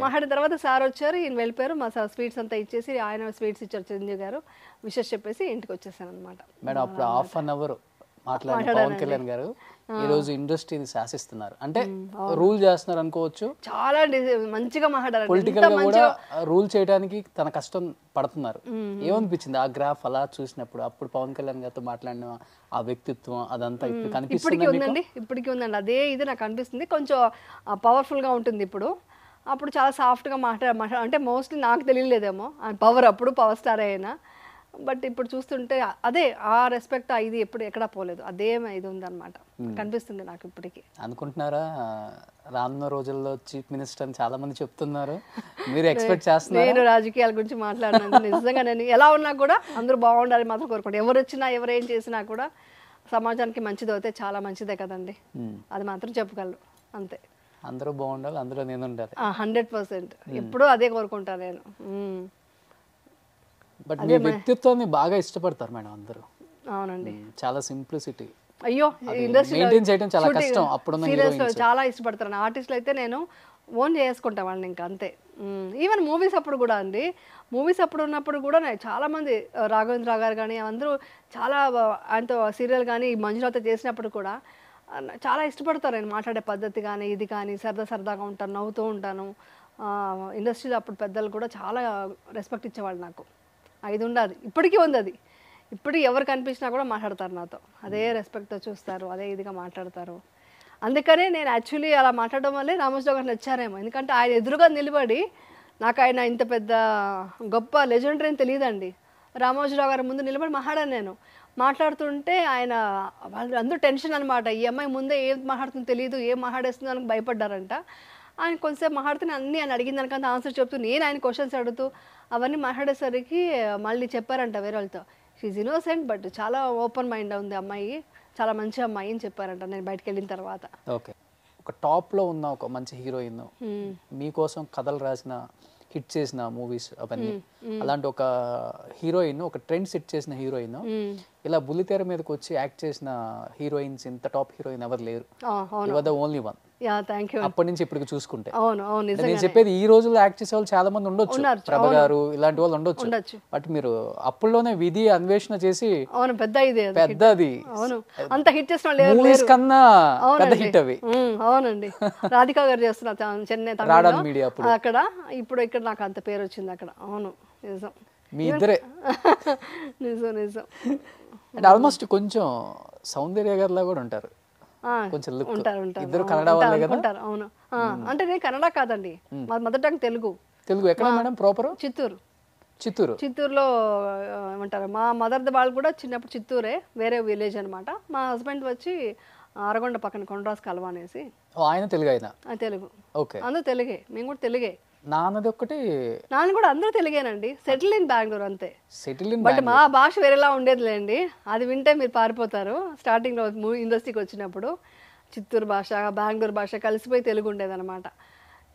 మాట్లాడిన తర్వాత సార్ వచ్చారు ఈయన వెళ్ళిపోయారు మా సార్ స్వీట్స్ అంతా ఇచ్చేసి ఆయన స్వీట్స్ ఇచ్చారు చిరంజీవి గారు విషెస్ చెప్పేసి ఇంటికి వచ్చేసాను అనమాట మేడం అప్పుడు హాఫ్ అన్ అవర్ మాట్లాడారు పవన్ కళ్యాణ్ గారు ఈ రోజు ఇండస్ట్రీని శాసిస్తున్నారు అంటే రూల్ చేస్తున్నారు అనుకోవచ్చు చాలా మంచిగా మాట్లాడారు పొలిటికల్ గా కూడా రూల్ చేయడానికి తన కష్టం పడుతున్నారు ఏమనిపించింది ఆ గ్రాఫ్ అలా చూసినప్పుడు అప్పుడు పవన్ కళ్యాణ్ గారితో మాట్లాడిన ఆ వ్యక్తిత్వం అదంతా ఇప్పుడు కనిపిస్తుంది ఉందండి ఇప్పటికీ ఉందండి అదే ఇది నాకు అనిపిస్తుంది కొంచెం పవర్ఫుల్ గా ఉంటుంది ఇప్పుడు అప్పుడు చాలా సాఫ్ట్గా మాట్లాడ మాట్లాడ అంటే మోస్ట్లీ నాకు తెలియలేదేమో పవర్ అప్పుడు పవర్ స్టార్ అయినా బట్ ఇప్పుడు చూస్తుంటే అదే ఆ రెస్పెక్ట్ ఇది ఎప్పుడు ఎక్కడా పోలేదు అదే ఇది అనమాట కనిపిస్తుంది నాకు ఇప్పటికి అనుకుంటున్నారా రానున్న రోజుల్లో చీఫ్ మినిస్టర్ అని చాలా మంది చెప్తున్నారు మీరు ఎక్స్పెక్ట్ చేస్తున్నారు నేను రాజకీయాల గురించి మాట్లాడినందుకు నిజంగా నేను ఎలా ఉన్నా కూడా అందరూ బాగుండాలని మాత్రం కోరుకుంటాను ఎవరు వచ్చినా ఎవరేం చేసినా కూడా సమాజానికి మంచిది అవుతే చాలా మంచిదే కదండి అది మాత్రం చెప్పగలరు అంతే అందరూ బాగుండాలి అందులో నేను ఉండాలి హండ్రెడ్ పర్సెంట్ ఎప్పుడూ అదే కోరుకుంటాను నేను బట్ మీ వ్యక్తిత్వాన్ని బాగా ఇష్టపడతారు మేడం అందరూ అవునండి చాలా సింప్లిసిటీ అయ్యో మెయింటైన్ చేయడం చాలా కష్టం అప్పుడు చాలా ఇష్టపడతాను ఆర్టిస్టులు అయితే నేను ఓన్ చేసుకుంటా వాళ్ళని ఇంకా అంతే ఈవెన్ మూవీస్ అప్పుడు కూడా అండి మూవీస్ అప్పుడు ఉన్నప్పుడు కూడా చాలా మంది రాఘవేంద్ర గారు కానీ అందరూ చాలా ఆయనతో సీరియల్ కానీ మంజునాథ చేసినప్పుడు కూడా చాలా ఇష్టపడతారు నేను మాట్లాడే పద్ధతి కానీ ఇది కానీ సరదా సరదాగా ఉంటాను నవ్వుతూ ఉంటాను ఇండస్ట్రీలో అప్పుడు పెద్దలు కూడా చాలా రెస్పెక్ట్ ఇచ్చేవాళ్ళు నాకు ఐదు ఉండాలి ఇప్పటికీ ఉంది అది ఇప్పుడు ఎవరు కనిపించినా కూడా మాట్లాడతారు నాతో అదే రెస్పెక్ట్తో చూస్తారు అదే ఇదిగా మాట్లాడతారు అందుకనే నేను యాక్చువల్లీ అలా మాట్లాడడం వల్లే రామోజీరావు గారు నచ్చారేమో ఎందుకంటే ఆయన ఎదురుగా నిలబడి నాకు ఆయన ఇంత పెద్ద గొప్ప లెజెండరీ అని తెలియదండి రామోజీరావు గారి ముందు నిలబడి మాట్లాడాను నేను మాట్లాడుతుంటే ఆయన వాళ్ళు అందరూ టెన్షన్ అనమాట ఈ అమ్మాయి ముందే ఏం మాట్లాడుతుందో తెలియదు ఏం మాట్లాడేస్తుందో అని భయపడ్డారంట ఆయన కొంతసేపు మాట్లాడుతూనే అన్నీ ఆయన అడిగిన దానికంత ఆన్సర్ చెప్తూ నేను ఆయన క్వశ్చన్స్ అడుగుతూ అవన్నీ మాట్లాడేసరికి మళ్ళీ చెప్పారంట వేరే వాళ్ళతో షీజ్ ఇన్నోసెంట్ బట్ చాలా ఓపెన్ మైండ్ ఉంది అమ్మాయి చాలా మంచి అమ్మాయి అని చెప్పారంట నేను బయటకు వెళ్ళిన తర్వాత ఓకే ఒక టాప్ లో ఉన్న ఒక మంచి హీరోయిన్ మీకోసం కథలు రాసిన హిట్ చేసిన మూవీస్ అవన్నీ అలాంటి ఒక హీరోయిన్ ఒక ట్రెండ్ సెట్ చేసిన హీరోయిన్ ఇలా బుల్లితెర మీదకి వచ్చి యాక్ట్ చేసిన హీరోయిన్స్ ఇంత టాప్ హీరోయిన్ ఎవరు లేరు only one yeah thank you అప్పటి నుంచి ఇప్పటికి చూసుకుంటే అవును అవును నేను చెప్పేది ఈ రోజుల్లో యాక్ట్ చేసే వాళ్ళు చాలా మంది ఉండొచ్చు ప్రభ గారు ఇలాంటి వాళ్ళు ఉండొచ్చు బట్ మీరు అప్పుల్లోనే విధి అన్వేషణ చేసి అవును పెద్ద ఇది పెద్ద అది అవును అంత హిట్ చేసిన మూవీస్ కన్నా పెద్ద హిట్ అవి అవునండి రాధిక గారు చేస్తున్నారు చెన్నై రాడాన్ మీడియా అప్పుడు అక్కడ ఇప్పుడు ఇక్కడ నాకు అంత పేరు వచ్చింది అక్కడ అవును నిజం మీ ఇద్దరే నిజం నిజం అండ్ ఆల్మోస్ట్ కొంచెం సౌందర్య గారిలా కూడా ఉంటారు కొంచెం లుక్ ఉంటారు ఉంటారు ఇద్దరు కన్నడ వాళ్ళే కదా ఉంటారు అవును అంటే నేను కన్నడ కాదండి మా మదర్ టంగ్ తెలుగు తెలుగు ఎక్కడ మేడం ప్రాపర్ చిత్తూరు చిత్తూరు చిత్తూరులో ఏమంటారు మా మదర్ వాళ్ళు కూడా చిన్నప్పుడు చిత్తూరే వేరే విలేజ్ అనమాట మా హస్బెండ్ వచ్చి ఆరగొండ పక్కన కొండ్రాస్ కలవ అనేసి ఆయన తెలుగు ఆయన తెలుగు ఓకే తెలుగే మేము కూడా తెలుగే నాన్నది ఒకటి నాన్న కూడా అందరూ తెలుగేనండి సెటిల్ ఇన్ బెంగళూరు అంతే సెటిల్ ఇన్ బట్ మా భాష వేరేలా ఉండేదిలేండి అది వింటే మీరు పారిపోతారు స్టార్టింగ్ లో ఇండస్ట్రీకి వచ్చినప్పుడు చిత్తూరు భాష బెంగళూరు భాష కలిసిపోయి తెలుగు ఉండేది అనమాట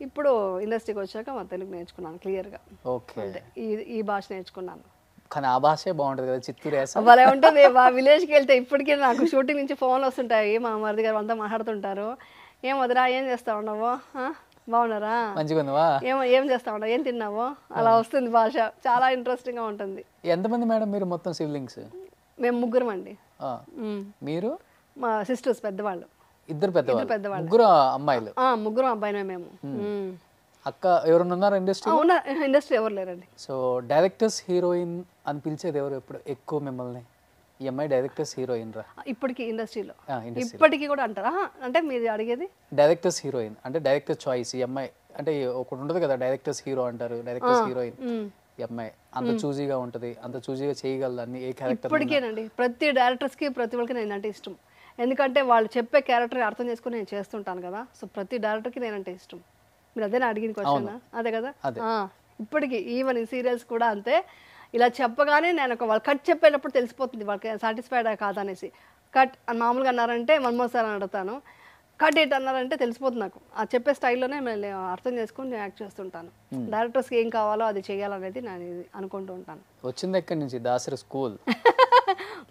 ఇప్పుడు ఇండస్ట్రీకి వచ్చాక మా తెలుగు నేర్చుకున్నాను గా ఓకే ఈ ఈ భాష నేర్చుకున్నాను కానీ ఆ భాషే బాగుంటుంది కదా చిత్తూరు భలే ఉంటుంది మా విలేజ్కి వెళ్తే ఇప్పటికీ నాకు షూటింగ్ నుంచి ఫోన్లు వస్తుంటాయి మా మరిది గారు అంతా మాట్లాడుతుంటారు ఏం వదిరా ఏం చేస్తా ఉన్నావు బాగున్నారా మంచిగా ఉన్నావా ఏం ఏం చేస్తా ఉన్నా ఏం తిన్నావో అలా వస్తుంది భాష చాలా ఇంట్రెస్టింగ్ గా ఉంటుంది ఎంతమంది మేడం మీరు మొత్తం సిబ్లింగ్స్ మేము ముగ్గురం అండి మీరు మా సిస్టర్స్ పెద్దవాళ్ళు ఇద్దరు పెద్దవాళ్ళు పెద్దవాళ్ళు ముగ్గురు అమ్మాయిలు ముగ్గురు అబ్బాయినే మేము అక్క ఎవరైనా ఉన్నారు ఇండస్ట్రీ ఉన్నారు ఇండస్ట్రీ ఎవరు లేరండి సో డైరెక్టర్స్ హీరోయిన్ అని పిలిచేది ఎవరు ఎప్పుడు ఎక్కువ మిమ్మల్ని ఈ అమ్మాయి డైరెక్టర్స్ హీరోయిన్ రా ఇప్పటికి ఇండస్ట్రీలో ఇప్పటికి కూడా అంటారా అంటే మీరు అడిగేది డైరెక్టర్స్ హీరోయిన్ అంటే డైరెక్టర్ చాయిస్ ఈ అమ్మాయి అంటే ఒకటి ఉంటుంది కదా డైరెక్టర్స్ హీరో అంటారు డైరెక్టర్స్ హీరోయిన్ ఈ అమ్మాయి అంత చూజీగా ఉంటుంది అంత చూజీగా చేయగలదు ఏ క్యారెక్టర్ ఇప్పటికేనండి ప్రతి కి ప్రతి వాళ్ళకి నేను అంటే ఇష్టం ఎందుకంటే వాళ్ళు చెప్పే క్యారెక్టర్ అర్థం చేసుకుని నేను చేస్తుంటాను కదా సో ప్రతి డైరెక్టర్ కి నేనంటే ఇష్టం మీరు అదే అడిగిన క్వశ్చన్ అదే కదా ఇప్పటికి ఈవెన్ సీరియల్స్ కూడా అంతే ఇలా చెప్పగానే నేను ఒక వాళ్ళు కట్ చెప్పేటప్పుడు తెలిసిపోతుంది వాళ్ళకి సాటిస్ఫైడ్ కాదనేసి కట్ అని మామూలుగా అన్నారంటే సార్ అని అడుగుతాను కట్ ఎయిట్ అన్నారంటే తెలిసిపోతుంది నాకు ఆ చెప్పే స్టైల్లోనే మళ్ళీ అర్థం చేసుకొని నేను యాక్ట్ చేస్తుంటాను డైరెక్టర్స్కి hmm. ఏం కావాలో అది చేయాలనేది నేను అనుకుంటూ ఉంటాను వచ్చింది ఎక్కడి నుంచి దాసరి స్కూల్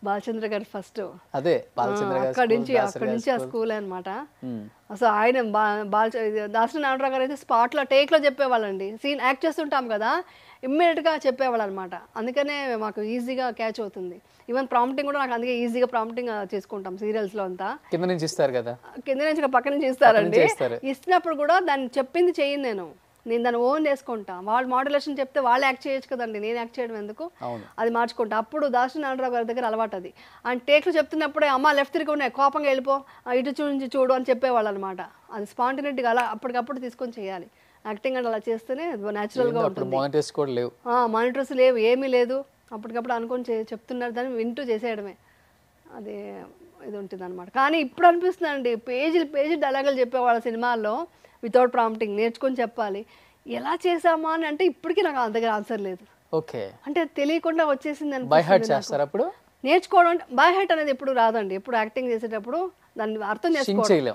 బాలచంద్ర గారు ఫస్ట్ అదే అక్కడి నుంచి అక్కడి నుంచి ఆ స్కూల్ అనమాట అసలు ఆయన బాల దాసరి నాగరావు గారు అయితే స్పాట్ లో టేక్ లో చెప్పేవాళ్ళండి సీన్ యాక్ట్ చేస్తుంటాం కదా గా చెప్పేవాళ్ళు అనమాట అందుకనే మాకు ఈజీగా క్యాచ్ అవుతుంది ఈవెన్ ప్రాంప్టింగ్ కూడా నాకు అందుకే ఈజీగా ప్రాంప్టింగ్ చేసుకుంటాం సీరియల్స్ లో అంతా కింద నుంచి ఇస్తారు కదా కింద నుంచి పక్క నుంచి ఇస్తారండి ఇస్తున్నప్పుడు కూడా దాన్ని చెప్పింది చెయ్యింది నేను నేను దాన్ని ఓన్ చేసుకుంటా వాళ్ళు మాడ్యులేషన్ చెప్తే వాళ్ళు యాక్ట్ చేయొచ్చు కదండి నేను యాక్ట్ చేయడం ఎందుకు అది మార్చుకుంటా అప్పుడు దాసు నారాయణరావు గారి దగ్గర అలవాటు అది అండ్ టేక్లు చెప్తున్నప్పుడే అమ్మ లెఫ్ట్ తిరిగి ఉన్నాయి కోపంగా వెళ్ళిపో ఇటు చూడించి చూడు అని చెప్పేవాళ్ళు అనమాట అది స్పాంటినేట్గా అలా అప్పటికప్పుడు తీసుకొని చేయాలి యాక్టింగ్ అండ్ అలా చేస్తేనే న్యాచురల్గా ఉంటుంది మానిటర్స్ లేవు ఏమీ లేదు అప్పటికప్పుడు అనుకొని చెప్తున్నారు దాన్ని వింటూ చేసేయడమే అది ఇది ఉంటుంది అనమాట కానీ ఇప్పుడు అనిపిస్తుంది పేజీలు పేజీ డైలాగులు చెప్పేవాళ్ళ సినిమాల్లో వితౌట్ ప్రాంప్టింగ్ నేర్చుకొని చెప్పాలి ఎలా చేసామా అని అంటే ఇప్పటికీ నాకు అంత దగ్గర ఆన్సర్ లేదు ఓకే అంటే తెలియకుండా వచ్చేసింది బై హార్ట్ చేస్తారు అప్పుడు నేర్చుకోవడం బై హార్ట్ అనేది ఎప్పుడు రాదండి ఎప్పుడు యాక్టింగ్ చేసేటప్పుడు దాన్ని అర్థం చేసుకోవాలి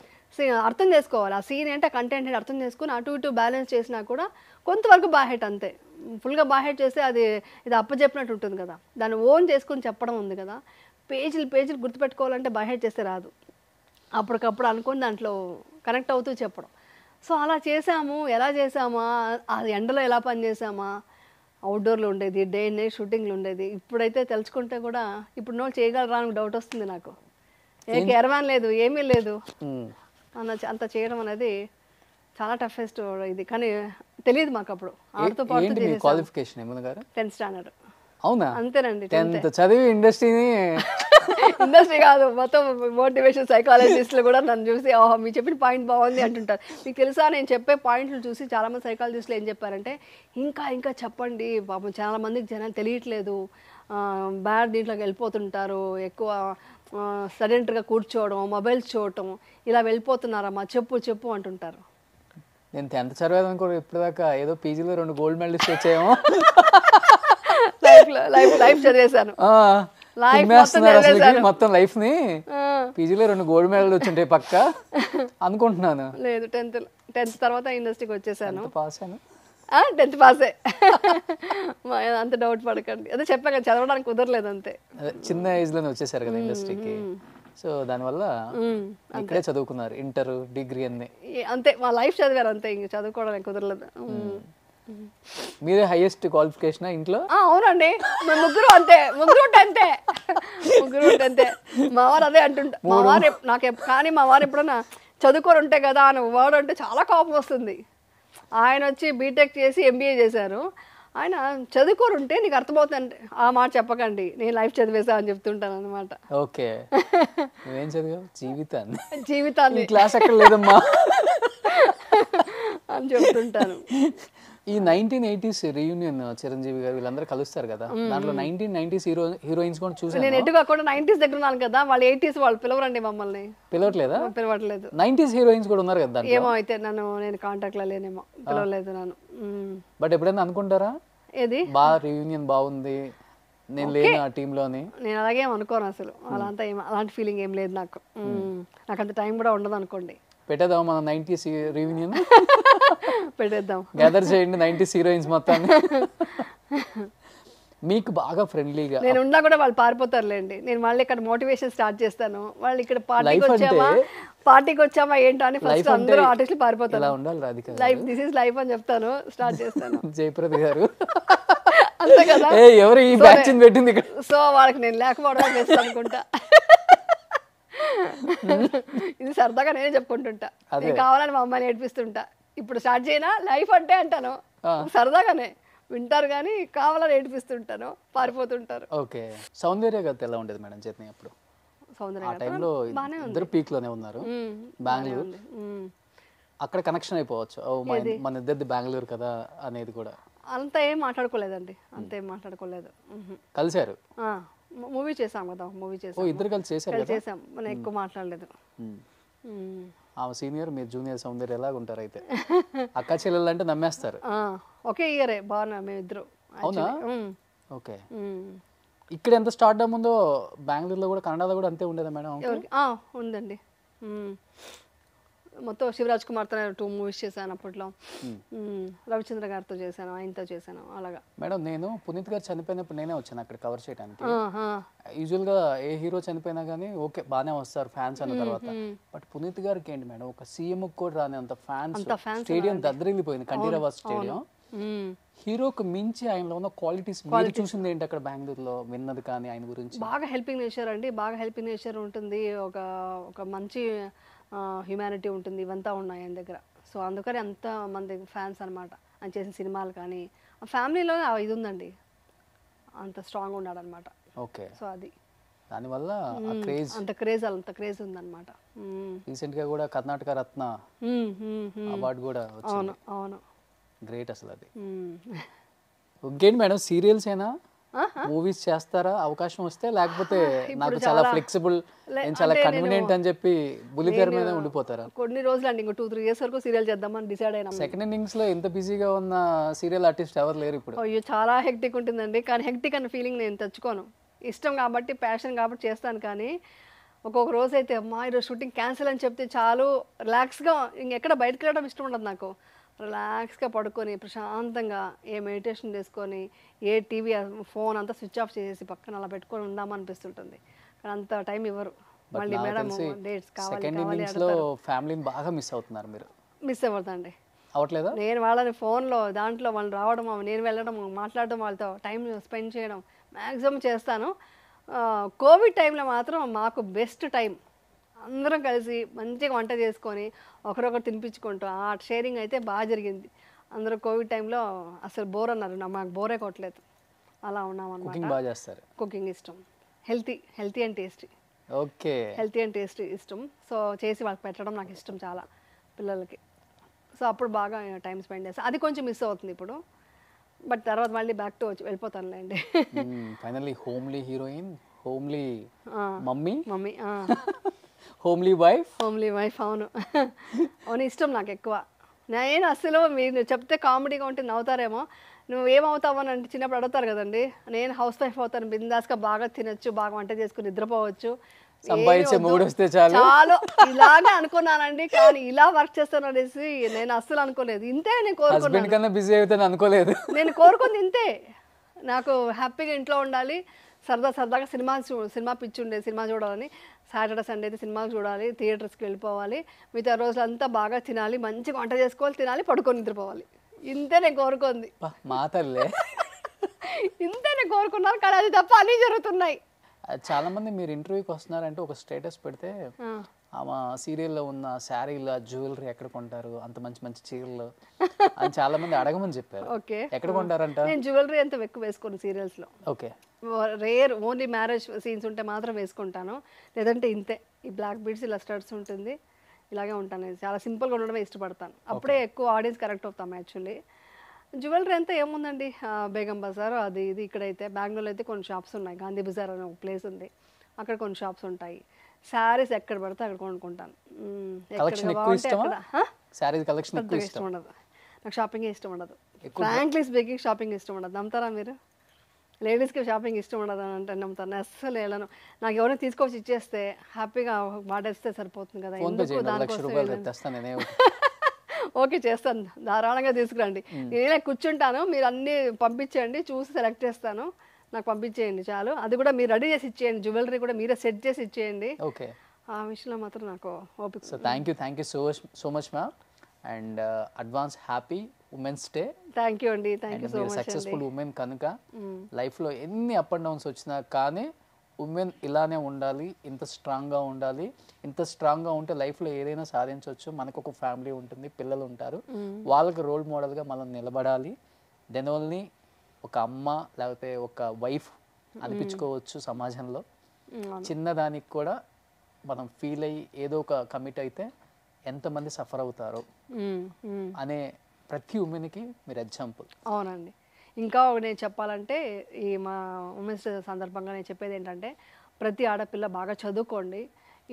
అర్థం చేసుకోవాలి ఆ సీన్ ఏంటి ఆ కంటెంట్ ఏంటి అర్థం చేసుకుని అటు ఇటు బ్యాలెన్స్ చేసినా కూడా కొంతవరకు బై హెట్ అంతే ఫుల్గా బై హార్ట్ చేస్తే అది ఇది అప్పచెప్పినట్టు ఉంటుంది కదా దాన్ని ఓన్ చేసుకుని చెప్పడం ఉంది కదా పేజీలు పేజీలు గుర్తుపెట్టుకోవాలంటే బైహెడ్ చేస్తే రాదు అప్పటికప్పుడు అనుకుని దాంట్లో కనెక్ట్ అవుతూ చెప్పడం సో అలా చేసాము ఎలా చేసామా అది ఎండలో ఎలా పనిచేసామా అవుట్డోర్లు ఉండేది డే అండ్ నైట్ షూటింగ్లు ఉండేది ఇప్పుడైతే తెలుసుకుంటే కూడా ఇప్పుడు నోళ్ళు చేయగలరా అని డౌట్ వస్తుంది నాకు ఏ కెరవాన్ లేదు ఏమీ లేదు అన్న అంత చేయడం అనేది చాలా టఫెస్ట్ ఇది కానీ తెలియదు మాకు అప్పుడు ఆడుతూ పాటు టెన్త్ స్టాండర్డ్ అవునా అంతేనండి టెన్త్ చదివి ఇండస్ట్రీని ఇండస్ట్రీ కాదు మొత్తం మోటివేషన్ సైకాలజిస్ట్లు కూడా నన్ను చూసి ఓహో మీరు చెప్పిన పాయింట్ బాగుంది అంటుంటారు మీకు తెలుసా నేను చెప్పే పాయింట్లు చూసి చాలామంది సైకాలజిస్టులు ఏం చెప్పారంటే ఇంకా ఇంకా చెప్పండి పాపం చాలామందికి జనాలు తెలియట్లేదు బ్యాడ్ దీంట్లోకి వెళ్ళిపోతుంటారు ఎక్కువ సడెంట్గా కూర్చోవడం మొబైల్స్ చూడటం ఇలా వెళ్ళిపోతున్నారమ్మా చెప్పు చెప్పు అంటుంటారు నేను టెన్త్ చదివేదానికి కూడా ఇప్పటిదాకా ఏదో పీజీలో రెండు గోల్డ్ మెడల్స్ వచ్చాయేమో లైఫ్ లైఫ్ చదివేశాను మొత్తం లైఫ్ ని పీజీలో రెండు గోల్డ్ మెడల్ వచ్చింటాయి పక్క అనుకుంటున్నాను లేదు టెన్త్ టెన్త్ తర్వాత ఇండస్ట్రీకి వచ్చేసాను పాస్ అయ్యాను టెన్త్ పాస్ పాసే అంత డౌట్ పడకండి అదే చెప్పాక చదవడానికి కుదరలేదు అంతే చిన్న ఏజ్ లోనే వచ్చేసారు కదా ఇండస్ట్రీకి సో దానివల్ల ఇక్కడే చదువుకున్నారు ఇంటర్ డిగ్రీ అన్ని అంతే మా లైఫ్ చదివారు అంతే ఇంక చదువుకోవడానికి కుదరలేదు మీరే హైయెస్ట్ క్వాలిఫికేషన్ ఇంట్లో అవునండి మేము ముగ్గురు అంతే ముగ్గురు ఉంటే అంతే ముగ్గురు ఉంటే అంతే మా వారు అదే అంటుంటే మా వారు నాకు కానీ మా వారు ఎప్పుడన్నా చదువుకోరు ఉంటే కదా అని వాడు అంటే చాలా కోపం వస్తుంది ఆయన వచ్చి బీటెక్ చేసి ఎంబీఏ చేశారు ఆయన చదువుకోరు ఉంటే నీకు అర్థమవుతుంది ఆ మాట చెప్పకండి నేను లైఫ్ చదివేసా అని చెప్తుంటాను అనమాట ఓకే నువ్వేం చదివావు జీవితాన్ని జీవితాన్ని క్లాస్ ఎక్కడ లేదమ్మా అని చెప్తుంటాను ఈ నైన్టీన్ ఎయిటీస్ రీయూనియన్ చిరంజీవి గారు వీళ్ళందరూ కలుస్తారు కదా దాంట్లో నైన్టీన్ నైన్టీస్ హీరో హీరోయిన్స్ కూడా చూసి నేను ఎటు కాకుండా నైన్టీస్ దగ్గర ఉన్నాను కదా వాళ్ళు ఎయిటీస్ వాళ్ళు పిలవరండి మమ్మల్ని పిలవట్లేదా పిలవట్లేదు నైన్టీస్ హీరోయిన్స్ కూడా ఉన్నారు కదా ఏమో అయితే నన్ను నేను కాంటాక్ట్ లో లేనేమో పిలవలేదు నన్ను బట్ ఎప్పుడైనా అనుకుంటారా ఏది బాగా రీయూనియన్ బాగుంది నేను లేను ఆ లోని నేను అలాగే అనుకోను అసలు అలా అంతా అలాంటి ఫీలింగ్ ఏం లేదు నాకు నాకు అంత టైం కూడా ఉండదు అనుకోండి పెట్టేద్దాం మన నైన్టీస్ రీయూనియన్ పెట్టేద్దాం గ్యాదర్ చేయండి నైన్టీస్ హీరోయిన్స్ మొత్తాన్ని మీకు బాగా ఫ్రెండ్లీగా నేను ఉన్నా కూడా వాళ్ళు పారిపోతారులేండి నేను మళ్ళీ ఇక్కడ మోటివేషన్ స్టార్ట్ చేస్తాను వాళ్ళు ఇక్కడ పార్టీకి వచ్చామా పార్టీకి వచ్చామా ఏంటో అని ఫస్ట్ అందరూ ఆర్టిస్టులు పారిపోతారు ఉండాలి Radhika life this is life అని చెప్తాను స్టార్ట్ చేస్తాను జయప్రద గారు అంతే కదా ఎవరు ఈ బ్యాచ్ పెట్టింది సో వాళ్ళకి నేను లేకపోవడం చేస్తాను అనుకుంటా ఇది సరదాగా నేనే చెప్పుకుంటుంటా నేను కావాలని మా అమ్మాయిని ఏడిపిస్తుంటా ఇప్పుడు స్టార్ట్ చేయనా లైఫ్ అంటే అంటాను సరదాగానే వింటారు కానీ కావాలని ఏడిపిస్తుంటాను పారిపోతుంటారు ఓకే సౌందర్య గత ఎలా ఉండేది మేడం చేతని అప్పుడు సౌందర్య టైంలో ఇద్దరు పీక్ లోనే ఉన్నారు బెంగళూరు అక్కడ కనెక్షన్ అయిపోవచ్చు మన ఇద్దరిది బెంగళూరు కదా అనేది కూడా అంత ఏం మాట్లాడుకోలేదండి అంత ఏం మాట్లాడుకోలేదు కలిశారు మూవీ చేసాం కదా మూవీ చేసాం ఇద్దరు కలిసి చేశారు చేసాం మనం ఎక్కువ మాట్లాడలేదు ఆమె సీనియర్ మీరు జూనియర్ సౌందర్య ఎలా ఉంటారు అయితే అక్క చెల్లెలు అంటే నమ్మేస్తారు ఓకే ఇయరే బాగున్నా మేమిద్దరు అవునా ఓకే ఇక్కడ ఎంత స్టార్ట్ ఉందో బెంగళూరులో కూడా కన్నడలో కూడా అంతే ఉండేదా మేడం ఉందండి మొత్తం శివరాజ్ కుమార్తో టూ మూవీస్ చేశాను అప్పట్లో hmm. Hmm. రవిచంద్ర గారితో చేశాను ఆయనతో చేశాను అలాగా మేడం నేను పునీత్ గారు చనిపోయినప్పుడు నేనే వచ్చాను అక్కడ కవర్ చేయడానికి యూజువల్ గా ఏ హీరో చనిపోయినా కానీ ఓకే బాగానే వస్తారు ఫ్యాన్స్ అన్న hmm, తర్వాత బట్ పునీత్ గారికి ఏంటి మేడం ఒక సీఎం కూడా రాని అంత ఫ్యాన్స్ స్టేడియం దద్దరిల్లిపోయింది కండీరావా స్టేడియం హీరోకు మించి ఆయనలో ఉన్న క్వాలిటీస్ చూసింది ఏంటి అక్కడ బెంగళూరులో విన్నది కానీ ఆయన గురించి బాగా హెల్పింగ్ నేచర్ అండి బాగా హెల్పింగ్ నేచర్ ఉంటుంది ఒక ఒక మంచి హ్యుమానిటీ ఉంటుంది ఇవంతా ఉన్నాయి ఆయన దగ్గర సో అందుకని అంత మంది ఫ్యాన్స్ అనమాట ఆయన చేసిన సినిమాలు కానీ ఫ్యామిలీలో ఇది ఉందండి అంత స్ట్రాంగ్ ఉన్నాడు అనమాట ఓకే సో అది దానివల్ల క్రేజ్ అంత క్రేజ్ అంత క్రేజ్ ఉందన్నమాట రీసెంట్ గా కూడా కర్ణాటక రత్న అవార్డు కూడా అవును అవును గ్రేట్ అసలు అది ఇంకేంటి మేడం సీరియల్స్ ఏనా మూవీస్ చేస్తారా అవకాశం వస్తే లేకపోతే నాకు చాలా ఫ్లెక్సిబుల్ నేను చాలా కన్వీనియంట్ అని చెప్పి బులితెర మీద ఉండిపోతారా కొన్ని రోజులు అండి ఇంకో టూ త్రీ ఇయర్స్ వరకు సీరియల్ చేద్దామని డిసైడ్ అయినా సెకండ్ ఇన్నింగ్స్ లో ఎంత బిజీగా ఉన్న సీరియల్ ఆర్టిస్ట్ ఎవరు లేరు ఇప్పుడు అయ్యో చాలా హెక్టిక్ ఉంటుందండి కానీ హెక్టిక్ అనే ఫీలింగ్ నేను తెచ్చుకోను ఇష్టం కాబట్టి ప్యాషన్ కాబట్టి చేస్తాను కానీ ఒక్కొక్క రోజు అయితే అమ్మా ఈరోజు షూటింగ్ క్యాన్సిల్ అని చెప్తే చాలు రిలాక్స్గా ఇంకెక్కడ బయటకు వెళ్ళడం ఇష్టం ఉండదు నాకు రిలాక్స్గా పడుకొని ప్రశాంతంగా ఏ మెడిటేషన్ చేసుకొని ఏ టీవీ ఫోన్ అంతా స్విచ్ ఆఫ్ చేసేసి పక్కన అలా పెట్టుకొని ఉందామనిపిస్తుంటుంది కానీ అంత టైం ఇవ్వరు మళ్ళీ మేడం డేట్స్ కావాలి ఫ్యామిలీని బాగా మిస్ అవుతున్నారు మీరు మిస్ అవ్వదండి అవట్లేదా నేను వాళ్ళని ఫోన్లో దాంట్లో వాళ్ళు రావడం నేను వెళ్ళడం మాట్లాడడం వాళ్ళతో టైం స్పెండ్ చేయడం మ్యాక్సిమం చేస్తాను కోవిడ్ టైంలో మాత్రం మాకు బెస్ట్ టైం అందరం కలిసి మంచిగా వంట చేసుకొని ఒకరొకరు తినిపించుకుంటూ ఆ షేరింగ్ అయితే బాగా జరిగింది అందరూ కోవిడ్ టైంలో అసలు బోర్ అన్నారు మాకు బోరే కొట్టలేదు అలా ఉన్నాం అనమాట కుకింగ్ ఇష్టం healthy healthy and tasty okay healthy and tasty ఇష్టం సో చేసి వాళ్ళకి పెట్టడం నాకు ఇష్టం చాలా పిల్లలకి సో అప్పుడు బాగా టైం స్పెండ్ చేస్తాను అది కొంచెం మిస్ అవుతుంది ఇప్పుడు బట్ తర్వాత మళ్ళీ బ్యాక్ టు వచ్చి వెళ్ళిపోతానులేండి finally homely heroine homely mummy mummy homely wife homely wife అవును అవును ఇష్టం నాకు ఎక్కువ నేను అసలు మీరు చెప్తే కామెడీగా ఉంటే నవ్వుతారేమో నువ్వు ఏమవుతావు అని అంటే చిన్నప్పుడు అడుగుతారు కదండి నేను హౌస్ వైఫ్ అవుతాను బిందాస్గా బాగా తినొచ్చు బాగా వంట చేసుకుని నిద్రపోవచ్చు వస్తే చాలు చాలు అనుకున్నానండి కానీ ఇలా వర్క్ చేస్తాను అనేసి నేను అస్సలు అనుకోలేదు ఇంతే నేను కోరుకున్నాను బిజీ అయితే అనుకోలేదు నేను కోరుకుంది ఇంతే నాకు హ్యాపీగా ఇంట్లో ఉండాలి సరదా సరదాగా సినిమా సినిమా పిచ్చి ఉండేది సినిమా చూడాలని సాటర్డే సండే అయితే సినిమాలు చూడాలి థియేటర్స్కి వెళ్ళిపోవాలి మిగతా రోజులంతా బాగా తినాలి మంచిగా వంట చేసుకోవాలి తినాలి పడుకొని నిద్రపోవాలి ఇంతే నేను కోరుకుంది మాతల్లే ఇంతే నేను కోరుకున్నాను కానీ అది తప్ప అన్నీ జరుగుతున్నాయి చాలా మంది మీరు ఇంటర్వ్యూకి వస్తున్నారంటే ఒక స్టేటస్ పెడితే ఆమె సీరియల్లో ఉన్న శారీలు జ్యువెలరీ ఎక్కడ కొంటారు అంత మంచి మంచి చీరలు అని చాలా మంది అడగమని చెప్పారు ఓకే ఎక్కడ కొంటారంట నేను జ్యువెలరీ అంత ఎక్కువ వేసుకోను సీరియల్స్ లో okay rare only marriage scenes ఉంటే మాత్రం వేసుకుంటాను లేదంటే ఇంతే ఈ బ్లాక్ బీడ్స్ ఇలా స్టర్స్ ఉంటుంది ఇలాగే ఉంటాను చాలా సింపుల్గా ఉండడమే ఇష్టపడతాను అప్పుడే ఎక్కువ ఆడియన్స్ కరెక్ట్ అవుతాం యాక్చువల్లీ జ్యువెలరీ అంతా ఏముందండి బేగం బజార్ అది ఇది ఇక్కడైతే బెంగళూరులో అయితే కొన్ని షాప్స్ ఉన్నాయి గాంధీ బజార్ అనే ఒక ప్లేస్ ఉంది అక్కడ కొన్ని షాప్స్ ఉంటాయి శారీస్ ఎక్కడ పడితే అక్కడ కొనుక్కుంటాను ఎక్కడ ఇష్టం ఉండదు నాకు షాపింగ్ ఇష్టం ఉండదు ఫ్రాంక్లీ స్పీకింగ్ షాపింగ్ ఇష్టం ఉండదు నమ్ముతారా మీరు లేడీస్కి షాపింగ్ ఇష్టం ఉండదు అని అంటే నమ్ముతాను అస్సలు వెళ్ళను నాకు ఎవరైనా తీసుకొచ్చి ఇచ్చేస్తే హ్యాపీగా వాడేస్తే సరిపోతుంది కదా దానికోసం ఓకే చేస్తాను ధారాళంగా తీసుకురండి నేను కూర్చుంటాను మీరు అన్నీ పంపించండి చూసి సెలెక్ట్ చేస్తాను నాకు పంపించేయండి చాలు అది కూడా మీరు రెడీ చేసి ఇచ్చేయండి జ్యువెలరీ కూడా మీరే సెట్ చేసి ఇచ్చేయండి ఓకే ఆ విషయంలో మాత్రం నాకు ఓపిక so thank you thank you so much so much ma'am and advance happy women's day thank you అండి thank you so much successful women కనుక లైఫ్లో hmm. ఎన్ని అప్ అండ్ డౌన్స్ వచ్చినా కానీ ఉమెన్ ఇలానే ఉండాలి ఇంత స్ట్రాంగ్గా ఉండాలి ఇంత స్ట్రాంగ్గా ఉంటే లైఫ్లో ఏదైనా సాధించవచ్చు మనకు ఒక ఫ్యామిలీ ఉంటుంది పిల్లలు ఉంటారు hmm. వాళ్ళకి రోల్ మోడల్గా మనం నిలబడాలి దెన్ ఓన్లీ ఒక అమ్మ లేకపోతే ఒక వైఫ్ అనిపించుకోవచ్చు సమాజంలో చిన్నదానికి కూడా మనం ఫీల్ అయ్యి ఏదో ఒక కమిట్ అయితే ఎంతమంది సఫర్ అవుతారు అనే ప్రతి ఉమెన్కి మీరు ఎగ్జాంపుల్ అవునండి ఇంకా నేను చెప్పాలంటే ఈ మా ఉమెన్స్ సందర్భంగా నేను చెప్పేది ఏంటంటే ప్రతి ఆడపిల్ల బాగా చదువుకోండి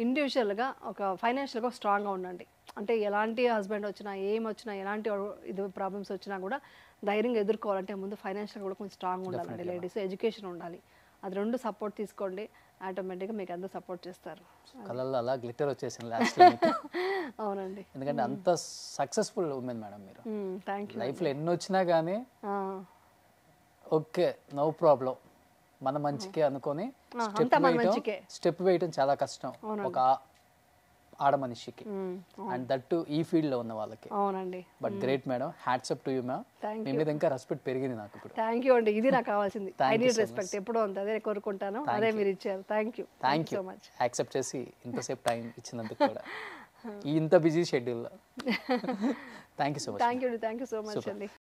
ఇండివిజువల్గా ఒక ఫైనాన్షియల్గా స్ట్రాంగ్గా ఉండండి అంటే ఎలాంటి హస్బెండ్ వచ్చినా ఏం వచ్చినా ఎలాంటి ఇది ప్రాబ్లమ్స్ వచ్చినా కూడా ధైర్యంగా ఎదుర్కోవాలంటే ముందు ఫైనాన్షియల్ కూడా కొంచెం స్ట్రాంగ్ ఉండాలండి లేడీస్ ఎడ్యుకేషన్ ఉండాలి అది రెండు సపోర్ట్ తీసుకోండి ఆటోమేటిక్గా మీకు అంత సపోర్ట్ చేస్తారు కళ్ళల్లో అలా గ్లిటర్ వచ్చేసింది లాస్ట్ అవునండి ఎందుకంటే hmm. అంత సక్సెస్ఫుల్ ఉమెన్ మేడం మీరు థ్యాంక్ యూ లైఫ్లో ఎన్ని వచ్చినా కానీ ఓకే నో ప్రాబ్లం మన hmm. మంచికే అనుకొని స్టెప్ వేయటం చాలా కష్టం ఒక ఆడ మనిషికి అండ్ దట్ టు ఈ ఫీల్డ్ లో ఉన్న వాళ్ళకి అవునండి but great madam hats up to you ma'am మీ మీద ఇంకా రెస్పెక్ట్ పెరిగింది నాకు ఇప్పుడు థ్యాంక్ యూ అండి ఇది నాకు కావాల్సింది ఐ నీడ్ రెస్పెక్ట్ ఎప్పుడు ఉంది అదే కోరుకుంటాను అదే మీరు ఇచ్చారు thank you thank you much accept చేసి ఇంతసేపు టైం ఇచ్చినందుకు కూడా ఇంత బిజీ షెడ్యూల్లో thank you so much thank you thank you so much అండి